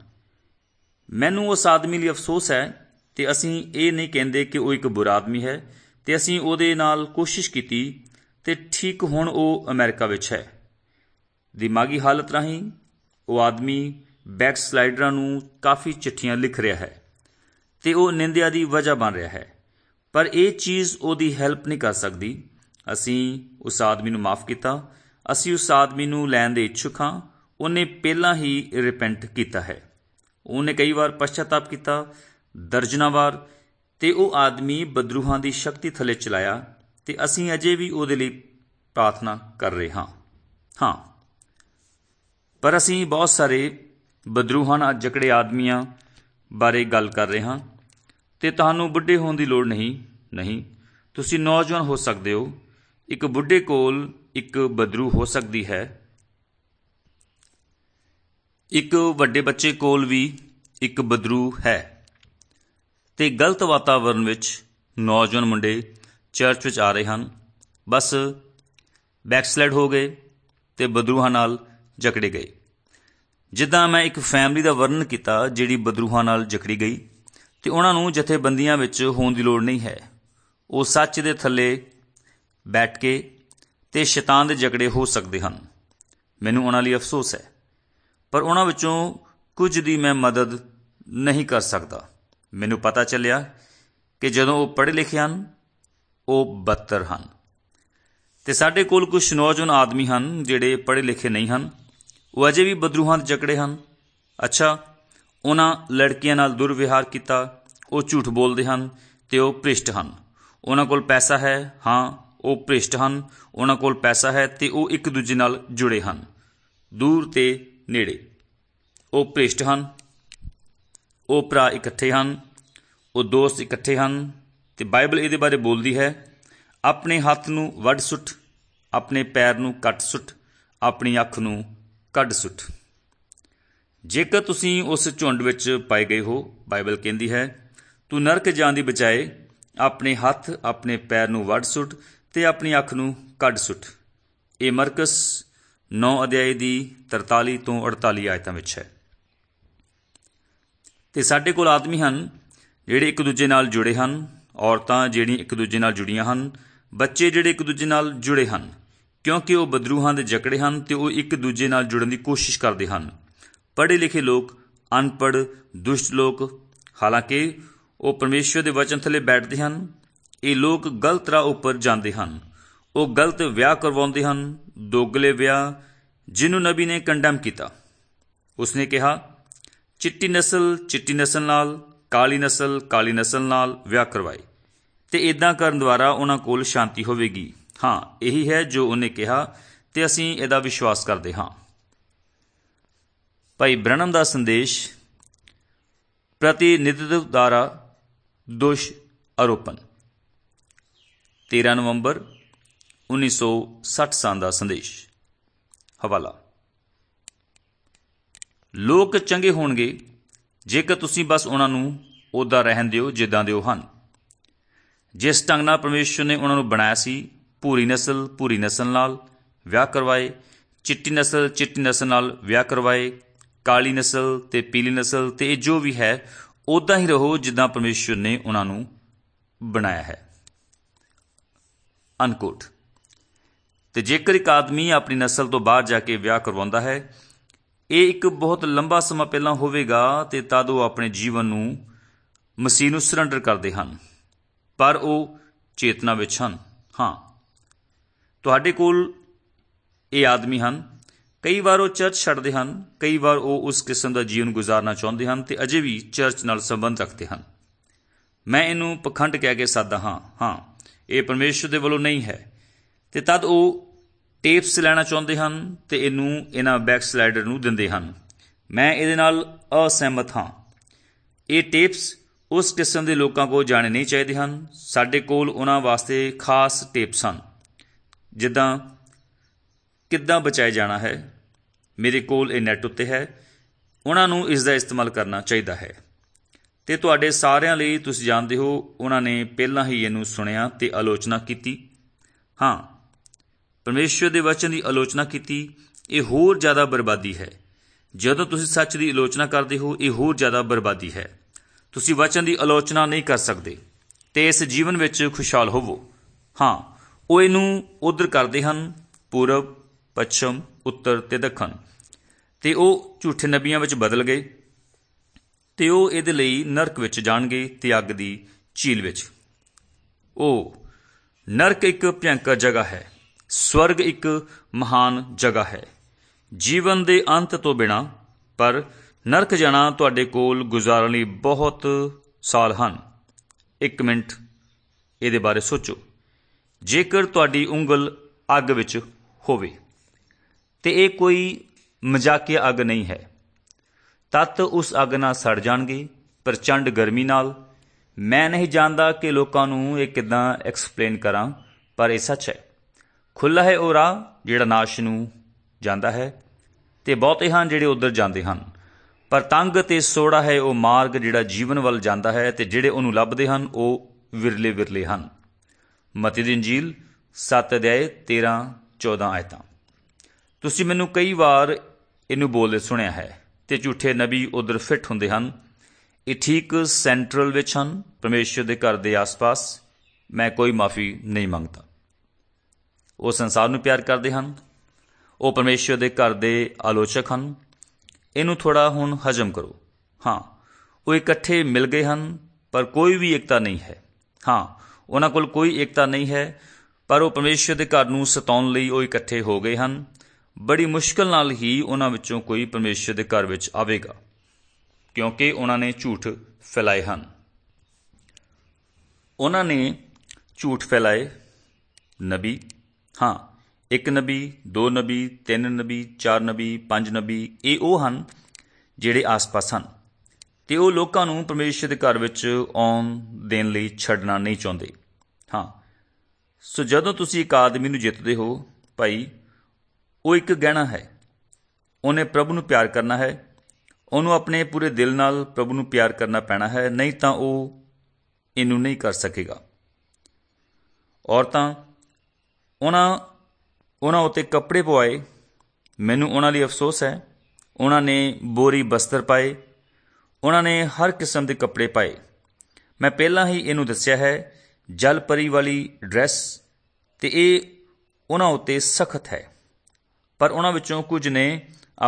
ਮੈਨੂੰ ਉਸ ਆਦਮੀ ਲਈ ਅਫਸੋਸ ਹੈ ਤੇ ਅਸੀਂ ਇਹ ਨਹੀਂ ਕਹਿੰਦੇ ਕਿ ਉਹ ਇੱਕ ਬੁਰਾ ਆਦਮੀ ਹੈ ਤੇ ਅਸੀਂ ਉਹਦੇ ਨਾਲ ਕੋਸ਼ਿਸ਼ ਕੀਤੀ ਤੇ ਠੀਕ ਹੁਣ ਉਹ ਅਮਰੀਕਾ ਵਿੱਚ ਹੈ ਦਿਮਾਗੀ ਹਾਲਤ ਰਾਹੀਂ ਉਹ ਆਦਮੀ ਬੈਕ ਸਲਾਈਡਰਾਂ ਨੂੰ ਕਾਫੀ ਚਿੱਠੀਆਂ ਲਿਖ ਰਿਹਾ ਹੈ ਤੇ ਉਹ ਨਿੰਦਿਆ ਦੀ ਵਜ੍ਹਾ ਬਣ ਰਿਹਾ ਹੈ ਪਰ ਇਹ ਚੀਜ਼ ਉਹਦੀ ਹੈਲਪ ਨਹੀਂ ਕਰ ਸਕਦੀ ਅਸੀਂ ਉਸ ਆਦਮੀ ਨੂੰ ਮਾਫ ਕੀਤਾ ਅਸੀਂ ਉਸ ਆਦਮੀ ਨੂੰ ਲੈਣ ਦੇ ਇੱਛੁਕ ਹਾਂ ਉਹਨੇ ਪਹਿਲਾਂ ਹੀ ਰਿਪੈਂਟ ਕੀਤਾ ਹੈ ਉਹਨੇ ਕਈ ਵਾਰ ਪਛਤਾਪ ਕੀਤਾ ਦਰਜਨਾ ਵਾਰ ਤੇ ਉਹ ਆਦਮੀ ਬਦਰੂਹਾਂ ਦੀ ਸ਼ਕਤੀ ਥੱਲੇ ਚਲਾਇਆ ਤੇ ਅਸੀਂ ਅਜੇ ਵੀ ਉਹਦੇ ਲਈ ਪ੍ਰਾਰਥਨਾ ਕਰ ਰਹੇ ਹਾਂ ਹਾਂ ਪਰ ਅਸੀਂ ਬਹੁਤ ਸਾਰੇ ਨਾਲ ਜਕੜੇ ਆਦਮੀਆਂ ਬਾਰੇ ਗੱਲ ਕਰ ਰਿਹਾ ਤੇ ਤੁਹਾਨੂੰ ਬੁੱਢੇ ਹੋਣ ਦੀ ਲੋੜ ਨਹੀਂ ਨਹੀਂ ਤੁਸੀਂ ਨੌਜਵਾਨ ਹੋ ਸਕਦੇ ਹੋ ਇੱਕ ਬੁੱਢੇ ਕੋਲ ਇੱਕ ਬਦਰੂ ਹੋ ਸਕਦੀ ਹੈ ਇੱਕ ਵੱਡੇ ਬੱਚੇ ਕੋਲ ਵੀ ਇੱਕ ਬਦਰੂ ਹੈ ਤੇ ਗਲਤ ਵਾਤਾਵਰਣ ਵਿੱਚ ਨੌਜਵਾਨ ਮੁੰਡੇ ਚਰਚ ਵਿੱਚ ਆ ਰਹੇ ਹਨ ਬਸ ਬੈਕਸਲਾਈਡ ਹੋ ਗਏ ਤੇ ਬਦਰੂਹਾਂ ਨਾਲ ਜਕੜੇ ਗਏ ਜਿੱਦਾਂ ਮੈਂ ਇੱਕ ਫੈਮਿਲੀ ਦਾ ਵਰਣਨ ਕੀਤਾ ਜਿਹੜੀ ਬਦਰੂਹਾਂ ਨਾਲ ਜਕੜੀ ਗਈ ਤੇ ਉਹਨਾਂ ਨੂੰ ਜਥੇਬੰਦੀਆਂ ਵਿੱਚ ਹੋਣ ਦੀ ਲੋੜ ਨਹੀਂ ਹੈ ਉਹ ਸੱਚ ਦੇ ਥੱਲੇ ਬੈਠ ਕੇ ਤੇ ਸ਼ੈਤਾਨ ਦੇ ਜਕੜੇ ਹੋ ਸਕਦੇ ਹਨ ਮੈਨੂੰ ਉਹਨਾਂ ਲਈ ਅਫਸੋਸ ਹੈ ਪਰ ਉਹਨਾਂ ਵਿੱਚੋਂ ਕੁਝ ਦੀ ਮੈਂ ਮਦਦ ਨਹੀਂ ਕਰ ਸਕਦਾ ਮੈਨੂੰ ਪਤਾ ਚੱਲਿਆ ਕਿ ਜਦੋਂ ਉਹ ਪੜ੍ਹੇ ਲਿਖੇ ਹਨ ਉਹ ਬੱਤਰ ਹਨ ਤੇ ਸਾਡੇ ਕੋਲ ਕੁਝ ਨੌਜਵਾਨ ਆਦਮੀ ਹਨ ਜਿਹੜੇ ਪੜ੍ਹੇ ਲਿਖੇ ਨਹੀਂ ਹਨ ਉਹ ਅਜੇ ਵੀ ਬਦਰੂਹਾਂ ਦੇ ਜਕੜੇ ਹਨ ਅੱਛਾ ਉਹਨਾਂ ਲੜਕੀਆਂ ਨਾਲ ਦੁਰਵਿਹਾਰ ਕੀਤਾ ਉਹ ਝੂਠ ਬੋਲਦੇ ਹਨ ਤੇ ਉਹ ਭ੍ਰਿਸ਼ਟ ਹਨ ਉਹਨਾਂ ਕੋਲ ਪੈਸਾ ਹੈ ਹਾਂ ਉਹ ਭ੍ਰਿਸ਼ਟ ਹਨ ਉਹਨਾਂ ਕੋਲ ਪੈਸਾ ਹੈ ਤੇ ਉਹ ਇੱਕ ਦੂਜੇ ਨਾਲ ਜੁੜੇ ਹਨ ਦੂਰ ਤੇ ਨੇੜੇ ਉਹ ਭ੍ਰਿਸ਼ਟ ਹਨ ਉਹ ਭਰਾ ਇਕੱਠੇ ਹਨ ਉਹ ਦੋਸਤ ਇਕੱਠੇ ਹਨ ਤੇ ਬਾਈਬਲ ਇਹਦੇ ਬਾਰੇ ਬੋਲਦੀ ਹੈ ਆਪਣੇ ਹੱਥ ਨੂੰ ਵੱਢ ਸੁੱਟ ਆਪਣੇ ਪੈਰ ਨੂੰ ਕੱਟ ਸੁੱਟ ਆਪਣੀ ਅੱਖ ਨੂੰ ਕੱਢ ਸੁੱਟ ਜੇਕਰ ਤੁਸੀਂ ਉਸ ਝੁੰਡ ਵਿੱਚ ਪਾਏ ਗਏ ਹੋ ਬਾਈਬਲ ਕਹਿੰਦੀ ਹੈ ਤੂੰ ਨਰਕ ਜਾਣ ਦੀ ਬਚਾਏ ਆਪਣੇ ਹੱਥ ਆਪਣੇ ਪੈਰ ਨੂੰ ਵੱਢ ਸੁੱਟ ਤੇ ਆਪਣੀ ਅੱਖ ਨੂੰ ਕੱਢ ਸੁੱਟ ਇਹ ਮਰਕਸ 9 ਅਧਿਆਇ ਦੀ 43 ਤੋਂ 48 ਆਇਤਾਂ ਵਿੱਚ ਹੈ ਤੇ ਸਾਡੇ ਕੋਲ ਆਦਮੀ ਹਨ ਜਿਹੜੇ ਇੱਕ ਦੂਜੇ ਨਾਲ ਜੁੜੇ ਹਨ ਔਰਤਾਂ ਜਿਹੜੀਆਂ ਇੱਕ ਦੂਜੇ ਨਾਲ ਜੁੜੀਆਂ ਹਨ ਬੱਚੇ ਜਿਹੜੇ ਇੱਕ ਦੂਜੇ ਨਾਲ ਜੁੜੇ ਹਨ ਕਿਉਂਕਿ ਉਹ ਬਦਰੂਹਾਂ ਦੇ ਜਕੜੇ ਹਨ ਤੇ ਉਹ ਇੱਕ ਦੂਜੇ ਨਾਲ ਜੁੜਨ ਦੀ ਕੋਸ਼ਿਸ਼ ਕਰਦੇ ਹਨ ਪੜ੍ਹੇ ਲਿਖੇ ਲੋਕ ਅਨਪੜ੍ਹ ਦੁਸ਼ਟ ਲੋਕ ਹਾਲਾਂਕਿ ਉਹ ਪਰਮੇਸ਼ਵਰ ਦੇ ਵਚਨ ਥਲੇ ਬੈਠਦੇ ਹਨ ਇਹ ਲੋਕ ਗਲਤ ਰਾਹ ਉੱਪਰ ਜਾਂਦੇ ਹਨ ਉਹ ਗਲਤ ਵਿਆਹ ਕਰਵਾਉਂਦੇ ਹਨ ਦੋਗਲੇ ਵਿਆਹ ਜਿਹਨੂੰ ਨਬੀ ਨੇ ਕੰਡਮ ਕੀਤਾ ਉਸਨੇ ਕਿਹਾ ਚਿੱਟੀ ਨਸਲ ਚਿੱਟੀ ਨਸਲ ਨਾਲ ਕਾਲੀ ਨਸਲ ਕਾਲੀ ਨਸਲ ਨਾਲ ਵਿਆਹ ਕਰਵਾਏ ਤੇ ਇਦਾਂ ਕਰਨ ਦੁਆਰਾ ਉਹਨਾਂ ਕੋਲ ਸ਼ਾਂਤੀ ਹੋਵੇਗੀ ਹਾਂ ਇਹੀ ਹੈ ਜੋ ਉਹਨੇ ਕਿਹਾ ਤੇ ਅਸੀਂ ਇਹਦਾ ਵਿਸ਼ਵਾਸ ਕਰਦੇ ਹਾਂ ਭਾਈ ਬ੍ਰਹਮ ਦਾ ਸੰਦੇਸ਼ ਪ੍ਰਤੀਨਿਧਿਤਵ ਦੁਆਰਾ ਦੋਸ਼ ਆਰੋਪਣ 13 ਨਵੰਬਰ 1960 ਸਾਲ ਦਾ ਸੰਦੇਸ਼ ਹਵਾਲਾ ਲੋਕ ਚੰਗੇ ਹੋਣਗੇ ਜੇਕਰ ਤੁਸੀਂ ਬਸ ਉਹਨਾਂ ਨੂੰ ਉਹਦਾ ਰਹਿਣ ਦਿਓ ਜਿੱਦਾਂ ਦੇ ਉਹ ਹਨ ਜਿਸ ਢੰਗ ਨਾਲ ਪਰਮੇਸ਼ਰ ਨੇ ਉਹਨਾਂ ਨੂੰ ਬਣਾਇਆ ਸੀ ਪੂਰੀ ਨਸਲ ਪੂਰੀ ਨਸਲ ਨਾਲ ਵਿਆਹ ਕਰਵਾਏ ਚਿੱਟੀ ਨਸਲ ਚਿੱਟੀ ਨਸਲ ਨਾਲ ਵਿਆਹ ਕਰਵਾਏ ਕਾਲੀ ਨਸਲ ਤੇ ਪੀਲੀ ਨਸਲ ਤੇ ਜੋ ਵੀ ਹੈ ਉਦਾਂ ਹੀ ਰਹੋ ਜਿੱਦਾਂ ਪਰਮੇਸ਼ਵਰ ਨੇ ਉਹਨਾਂ ਨੂੰ ਬਣਾਇਆ ਹੈ ਅਨਕੋਟ ਤੇ ਜੇਕਰ ਇੱਕ ਆਦਮੀ ਆਪਣੀ ਨਸਲ ਤੋਂ ਬਾਹਰ ਜਾ ਕੇ ਵਿਆਹ ਕਰਵਾਉਂਦਾ ਹੈ ਇਹ ਇੱਕ ਬਹੁਤ ਲੰਬਾ ਸਮਾਂ ਪਹਿਲਾਂ ਹੋਵੇਗਾ ਤੇ ਤਦ ਉਹ ਆਪਣੇ ਜੀਵਨ ਨੂੰ ਮਸੀਹ ਨੂੰ ਸਰੈਂਡਰ ਕਰਦੇ ਹਨ ਪਰ ਉਹ ਚੇਤਨਾ ਵਿੱਚ ਹਨ ਹਾਂ ਤੁਹਾਡੇ ਕੋਲ ਇਹ ਆਦਮੀ ਹਨ ਕਈ ਵਾਰ ਉਹ ਚਰਚ ਛੱਡਦੇ ਹਨ ਕਈ ਵਾਰ ਉਹ ਉਸ ਕਿਸਮ ਦਾ ਜੀਵਨ ਗੁਜ਼ਾਰਨਾ ਚਾਹੁੰਦੇ ਹਨ ਤੇ ਅਜੇ ਵੀ ਚਰਚ ਨਾਲ ਸੰਬੰਧ ਰੱਖਦੇ ਹਨ ਮੈਂ ਇਹਨੂੰ ਪਖੰਡ ਕਹਿ ਕੇ ਸਾਦਾ ਹਾਂ ਹਾਂ ਇਹ ਪਰਮੇਸ਼ਰ ਦੇ ਵੱਲੋਂ ਨਹੀਂ ਹੈ ਤੇ ਤਦ ਉਹ ਟੇਪਸ ਲੈਣਾ ਚਾਹੁੰਦੇ ਹਨ ਤੇ ਇਹਨੂੰ ਇਹਨਾਂ ਬੈਕ ਸਲਾਈਡਰ ਨੂੰ ਦਿੰਦੇ ਹਨ ਮੈਂ ਇਹਦੇ ਨਾਲ ਅਸਹਿਮਤ ਹਾਂ ਇਹ ਟੇਪਸ ਉਸ ਕਿਸਮ ਦੇ ਲੋਕਾਂ ਕੋਲ ਜਾਣੇ ਨਹੀਂ ਚਾਹੀਦੇ ਹਨ ਸਾਡੇ ਕੋਲ ਉਹਨਾਂ ਵਾਸਤੇ ਖਾਸ ਟੇਪਸ ਹਨ ਜਿੱਦਾਂ ਕਿੱਦਾਂ ਬਚਾਇਆ ਜਾਣਾ ਹੈ ਮੇਰੇ ਕੋਲ ਇਹ ਨੈਟ ਉੱਤੇ ਹੈ ਉਹਨਾਂ ਨੂੰ ਇਸ ਦਾ ਇਸਤੇਮਾਲ ਕਰਨਾ ਚਾਹੀਦਾ ਹੈ ਤੇ ਤੁਹਾਡੇ ਸਾਰਿਆਂ ਲਈ ਤੁਸੀਂ ਜਾਣਦੇ ਹੋ ਉਹਨਾਂ ਨੇ ਪਹਿਲਾਂ ਹੀ ਇਹਨੂੰ ਸੁਣਿਆ ਤੇ ਆਲੋਚਨਾ ਕੀਤੀ ਹਾਂ ਪਰਮੇਸ਼ਵਰ ਦੇ ਵਚਨ ਦੀ ਆਲੋਚਨਾ ਕੀਤੀ ਇਹ ਹੋਰ ਜ਼ਿਆਦਾ ਬਰਬਾਦੀ ਹੈ ਜਦੋਂ ਤੁਸੀਂ ਸੱਚ ਦੀ ਆਲੋਚਨਾ ਕਰਦੇ ਹੋ ਇਹ ਹੋਰ ਜ਼ਿਆਦਾ ਬਰਬਾਦੀ ਹੈ ਤੁਸੀਂ ਵਚਨ ਦੀ ਆਲੋਚਨਾ ਨਹੀਂ ਕਰ ਸਕਦੇ ਤੇ ਇਸ ਜੀਵਨ ਵਿੱਚ ਖੁਸ਼ਹਾਲ ਹੋਵੋ ਹਾਂ ਉਹ ਇਹਨੂੰ ਉਧਰ ਕਰਦੇ ਹਨ ਪੂਰਬ ਪੱਛਮ ਉੱਤਰ ਤੇ ਦੱਖਣ ਤੇ ਉਹ ਝੂਠੇ ਨਬੀਆਂ ਵਿੱਚ ਬਦਲ ਗਏ ਤੇ ਉਹ ਇਹਦੇ ਲਈ ਨਰਕ ਵਿੱਚ ਜਾਣਗੇ ਤੇ ਅੱਗ ਦੀ ਝੀਲ ਵਿੱਚ ਉਹ ਨਰਕ ਇੱਕ ਭਿਆਨਕ ਜਗ੍ਹਾ ਹੈ ਸਵਰਗ ਇੱਕ ਮਹਾਨ ਜਗ੍ਹਾ ਹੈ ਜੀਵਨ ਦੇ ਅੰਤ ਤੋਂ ਬਿਨਾ ਪਰ ਨਰਕ ਜਾਣਾ ਤੁਹਾਡੇ ਕੋਲ ਗੁਜ਼ਾਰਨ ਲਈ ਬਹੁਤ ਸਾਲ ਹਨ 1 ਮਿੰਟ ਇਹਦੇ ਬਾਰੇ ਸੋਚੋ ਜੇਕਰ ਤੁਹਾਡੀ ਉਂਗਲ ਅੱਗ ਵਿੱਚ ਹੋਵੇ ਤੇ ਇਹ ਕੋਈ ਮਜ਼ਾਕੀਆ ਅੱਗ ਨਹੀਂ ਹੈ ਤਤ ਉਸ ਅੱਗ ਨਾਲ ਸੜ ਜਾਣਗੇ ਪ੍ਰਚੰਡ ਗਰਮੀ ਨਾਲ ਮੈਂ ਨਹੀਂ ਜਾਣਦਾ ਕਿ ਲੋਕਾਂ ਨੂੰ ਇਹ ਕਿਦਾਂ ਐਕਸਪਲੇਨ ਕਰਾਂ ਪਰ ਇਹ ਸੱਚ ਹੈ ਖੁੱਲਾ ਹੈ ਉਹ ਰਾਹ ਜਿਹੜਾ ਨਾਸ਼ ਨੂੰ ਜਾਂਦਾ ਹੈ ਤੇ ਬਹੁਤੇ ਹਨ ਜਿਹੜੇ ਉਧਰ ਜਾਂਦੇ ਹਨ ਪਰ ਤੰਗ ਤੇ ਸੋੜਾ ਹੈ ਉਹ ਮਾਰਗ ਜਿਹੜਾ ਜੀਵਨ ਵੱਲ ਜਾਂਦਾ ਹੈ ਤੇ ਜਿਹੜੇ ਉਹਨੂੰ ਲੱਭਦੇ ਹਨ ਉਹ ਵਿਰਲੇ ਵਿਰਲੇ ਹਨ ਮਤੀ ਦੀ ਇੰਜੀਲ 7 ਅਧਿਆਏ 13 14 ਆਇਤਾਂ ਤੁਸੀਂ ਮੈਨੂੰ ਕਈ ਵਾਰ ਇਹਨੂੰ ਬੋਲਦੇ ਸੁਣਿਆ ਹੈ ਤੇ ਝੂਠੇ ਨਬੀ ਉਧਰ ਫਿੱਟ ਹੁੰਦੇ ਹਨ ਇਹ ਠੀਕ ਸੈਂਟਰਲ ਵਿੱਚ ਹਨ ਪਰਮੇਸ਼ਰ ਦੇ ਘਰ ਦੇ ਆਸ-ਪਾਸ ਮੈਂ ਕੋਈ ਮਾਫੀ ਨਹੀਂ ਮੰਗਦਾ ਉਹ ਸੰਸਾਰ ਨੂੰ ਪਿਆਰ ਕਰਦੇ ਹਨ ਉਹ ਪਰਮੇਸ਼ਰ ਦੇ ਘਰ ਦੇ ਆਲੋਚਕ ਹਨ ਇਹਨੂੰ ਥੋੜਾ ਹੁਣ ਹਜਮ ਕਰੋ ਹਾਂ ਉਹ ਇਕੱਠੇ ਮਿਲ ਗਏ ਹਨ ਪਰ ਕੋਈ ਵੀ ਇਕਤਾ ਨਹੀਂ ਹੈ ਹਾਂ ਉਹਨਾਂ ਕੋਲ ਕੋਈ ਏਕਤਾ ਨਹੀਂ ਹੈ ਪਰ ਉਹ ਪਰਮੇਸ਼ਰ ਦੇ ਘਰ ਨੂੰ ਸਤਾਉਣ ਲਈ ਉਹ ਇਕੱਠੇ ਹੋ ਗਏ ਹਨ ਬੜੀ ਮੁਸ਼ਕਲ ਨਾਲ ਹੀ ਉਹਨਾਂ ਵਿੱਚੋਂ ਕੋਈ ਪਰਮੇਸ਼ਰ ਦੇ ਘਰ ਵਿੱਚ ਆਵੇਗਾ ਕਿਉਂਕਿ ਉਹਨਾਂ ਨੇ ਝੂਠ ਫੈਲਾਏ ਹਨ ਉਹਨਾਂ ਨੇ ਝੂਠ ਫੈਲਾਏ ਨਬੀ ਹਾਂ ਇੱਕ ਨਬੀ ਦੋ ਨਬੀ ਤਿੰਨ ਨਬੀ ਚਾਰ ਨਬੀ ਪੰਜ ਨਬੀ ਇਹ ਉਹ ਹਨ ਜਿਹੜੇ ਆਸ-ਪਾਸ ਹਨ ਤੇ ਉਹ ਲੋਕਾਂ ਨੂੰ ਪਰਮੇਸ਼ਰ ਦੇ ਘਰ ਵਿੱਚ ਆਉਣ ਦੇਣ ਲਈ ਛੱਡਣਾ ਨਹੀਂ ਚਾਹੁੰਦੇ ਹਾਂ ਸੋ ਜਦੋਂ ਤੁਸੀਂ ਇੱਕ ਆਦਮੀ ਨੂੰ ਜਿੱਤਦੇ ਹੋ ਭਾਈ ਉਹ ਇੱਕ ਗਹਿਣਾ ਹੈ ਉਹਨੇ ਪ੍ਰਭੂ ਨੂੰ ਪਿਆਰ ਕਰਨਾ ਹੈ ਉਹਨੂੰ ਆਪਣੇ ਪੂਰੇ ਦਿਲ ਨਾਲ ਪ੍ਰਭੂ ਨੂੰ ਪਿਆਰ ਕਰਨਾ ਪੈਣਾ ਹੈ ਨਹੀਂ ਤਾਂ ਉਹ ਇਹਨੂੰ ਨਹੀਂ ਕਰ ਸਕੇਗਾ ਔਰਤਾਂ ਉਹਨਾਂ ਉਹਨਾਂ ਉਤੇ ਕੱਪੜੇ ਪਵਾਏ ਮੈਨੂੰ ਉਹਨਾਂ ਲਈ ਅਫਸੋਸ ਹੈ ਉਹਨਾਂ ਨੇ ਬੋਰੀ ਬਸਤਰ ਪਾਏ ਉਹਨਾਂ ਨੇ ਹਰ ਕਿਸਮ ਦੇ ਕੱਪੜੇ ਪਾਏ ਮੈਂ ਪਹਿਲਾਂ ਹੀ ਇਹਨੂੰ ਦੱਸਿਆ ਹੈ ਜਲਪਰੀ ਵਾਲੀ ਡਰੈਸ ਤੇ ਇਹ ਉਹਨਾਂ ਉੱਤੇ ਸਖਤ ਹੈ ਪਰ ਉਹਨਾਂ ਵਿੱਚੋਂ ਕੁਝ ਨੇ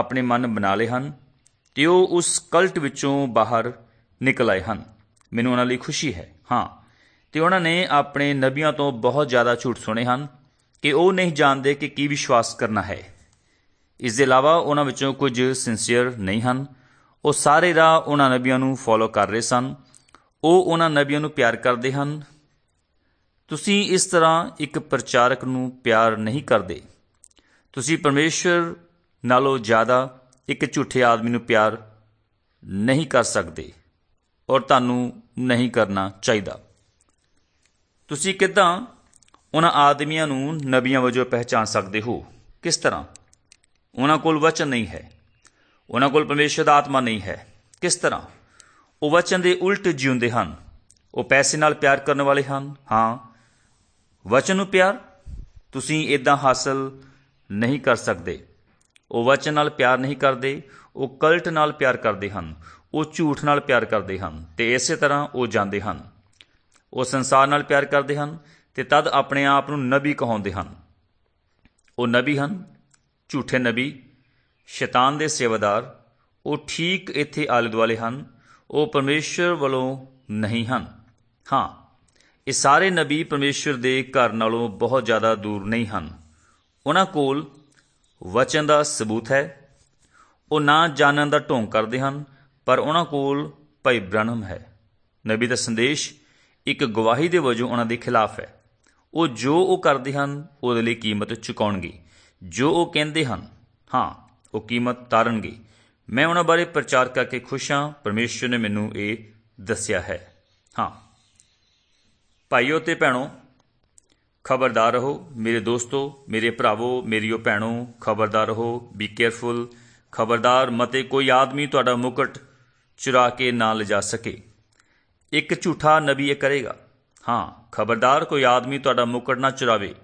ਆਪਣੇ ਮਨ ਬਣਾ ਲਏ ਹਨ ਤੇ ਉਹ ਉਸ ਕਲਟ ਵਿੱਚੋਂ ਬਾਹਰ ਨਿਕਲ ਆਏ ਹਨ ਮੈਨੂੰ ਉਹਨਾਂ ਲਈ ਖੁਸ਼ੀ ਹੈ ਹਾਂ ਤੇ ਉਹਨਾਂ ਨੇ ਆਪਣੇ ਨਬੀਆਂ ਤੋਂ ਬਹੁਤ ਜ਼ਿਆਦਾ ਝੂਠ ਸੁਣੇ ਹਨ ਕਿ ਉਹ ਨਹੀਂ ਜਾਣਦੇ ਕਿ ਕੀ ਵਿਸ਼ਵਾਸ ਕਰਨਾ ਹੈ ਇਸ ਦੇ ਇਲਾਵਾ ਉਹਨਾਂ ਵਿੱਚੋਂ ਕੁਝ ਸਿੰਸੀਅਰ ਨਹੀਂ ਹਨ ਉਹ ਸਾਰੇ ਰਾਹ ਉਹਨਾਂ ਨਬੀਆਂ ਨੂੰ ਫੋਲੋ ਕਰ ਰਹੇ ਸਨ ਉਹ ਉਹਨਾਂ ਨਬੀਆਂ ਨੂੰ ਪਿਆਰ ਕਰਦੇ ਹਨ ਤੁਸੀਂ ਇਸ ਤਰ੍ਹਾਂ ਇੱਕ ਪ੍ਰਚਾਰਕ ਨੂੰ ਪਿਆਰ ਨਹੀਂ ਕਰਦੇ ਤੁਸੀਂ ਪਰਮੇਸ਼ਰ ਨਾਲੋਂ ਜ਼ਿਆਦਾ ਇੱਕ ਝੂਠੇ ਆਦਮੀ ਨੂੰ ਪਿਆਰ ਨਹੀਂ ਕਰ ਸਕਦੇ ਔਰ ਤੁਹਾਨੂੰ ਨਹੀਂ ਕਰਨਾ ਚਾਹੀਦਾ ਤੁਸੀਂ ਕਿਦਾਂ ਉਹਨਾਂ ਆਦਮੀਆਂ ਨੂੰ ਨਬੀਆਂ ਵਜੋਂ ਪਹਿਚਾਨ ਸਕਦੇ ਹੋ ਕਿਸ ਤਰ੍ਹਾਂ ਉਹਨਾਂ ਕੋਲ ਵਚਨ ਨਹੀਂ ਹੈ ਉਹਨਾਂ ਕੋਲ ਪਰਮੇਸ਼ਰ ਦਾ ਆਤਮਾ ਨਹੀਂ ਹੈ ਕਿਸ ਤਰ੍ਹਾਂ ਉਹ ਵਚਨ ਦੇ ਉਲਟ ਜਿਉਂਦੇ ਹਨ ਉਹ ਪੈਸੇ ਨਾਲ ਪਿਆਰ ਕਰਨ ਵਾਲੇ ਹਨ ਹਾਂ ਵਚਨ ਨੂੰ ਪਿਆਰ ਤੁਸੀਂ ਇਦਾਂ ਹਾਸਲ ਨਹੀਂ ਕਰ ਸਕਦੇ ਉਹ ਵਚਨ ਨਾਲ ਪਿਆਰ ਨਹੀਂ ਕਰਦੇ ਉਹ ਕਲਟ ਨਾਲ ਪਿਆਰ ਕਰਦੇ ਹਨ ਉਹ ਝੂਠ ਨਾਲ ਪਿਆਰ ਕਰਦੇ ਹਨ ਤੇ ਇਸੇ ਤਰ੍ਹਾਂ ਉਹ ਜਾਂਦੇ ਹਨ ਉਹ ਸੰਸਾਰ ਨਾਲ ਪਿਆਰ ਕਰਦੇ ਹਨ ਤੇ ਤਦ ਆਪਣੇ ਆਪ ਨੂੰ ਨਬੀ ਕਹਾਉਂਦੇ ਹਨ ਉਹ ਨਬੀ ਹਨ ਝੂਠੇ ਨਬੀ ਸ਼ੈਤਾਨ ਦੇ ਸੇਵਾਦਾਰ ਉਹ ਠੀਕ ਇੱਥੇ ਆਲੇ ਦੁਆਲੇ ਹਨ ਉਹ ਪਰਮੇਸ਼ਰ ਵੱਲੋਂ ਨਹੀਂ ਹਨ ਹਾਂ ਇਹ ਸਾਰੇ ਨਬੀ ਪਰਮੇਸ਼ਰ ਦੇ ਘਰ ਨਾਲੋਂ ਬਹੁਤ ਜ਼ਿਆਦਾ ਦੂਰ ਨਹੀਂ ਹਨ ਉਹਨਾਂ ਕੋਲ ਵਚਨ ਦਾ ਸਬੂਤ ਹੈ ਉਹ ਨਾ ਜਾਣਨ ਦਾ ਢੋਂਗ ਕਰਦੇ ਹਨ ਪਰ ਉਹਨਾਂ ਕੋਲ ਭਈ ਬ੍ਰਾਹਮ ਹੈ ਨਬੀ ਦਾ ਸੰਦੇਸ਼ ਇੱਕ ਗਵਾਹੀ ਦੇ ਵਜੋਂ ਉਹਨਾਂ ਦੇ ਖਿਲਾਫ ਹੈ ਉਹ ਜੋ ਉਹ ਕਰਦੇ ਹਨ ਉਹਦੇ ਲਈ ਕੀਮਤ ਚੁਕਾਉਣਗੇ ਜੋ ਉਹ ਕਹਿੰਦੇ ਹਨ ਹਾਂ ਉਹ ਕੀਮਤ ਤਾਰਨਗੇ ਮੈਂ ਉਹਨਾਂ ਬਾਰੇ ਪ੍ਰਚਾਰ ਕਰਕੇ ਖੁਸ਼ ਹਾਂ ਪਰਮੇਸ਼ਰ ਨੇ ਮੈਨੂੰ ਇਹ ਦੱਸਿਆ ਹੈ ਹਾਂ ਭਾਈਓ ਤੇ ਭੈਣੋ ਖਬਰਦਾਰ ਰਹੋ ਮੇਰੇ ਦੋਸਤੋ ਮੇਰੇ ਭਰਾਵੋ ਮੇਰੀਓ ਭੈਣੋ ਖਬਰਦਾਰ ਰਹੋ ਬੀ ਕੇਅਰਫੁਲ ਖਬਰਦਾਰ ਮਤੇ ਕੋਈ ਆਦਮੀ ਤੁਹਾਡਾ ਮੁਕਟ ਚੁਰਾ ਕੇ ਨਾ ਲਿਜਾ ਸਕੇ ਇੱਕ ਝੂਠਾ ਨਬੀ ਇਹ ਕਰੇਗਾ ਹਾਂ ਖਬਰਦਾਰ ਕੋਈ ਆਦਮੀ ਤੁਹਾਡਾ ਮੁਕਟ ਨਾ ਚੁਰਾਵੇ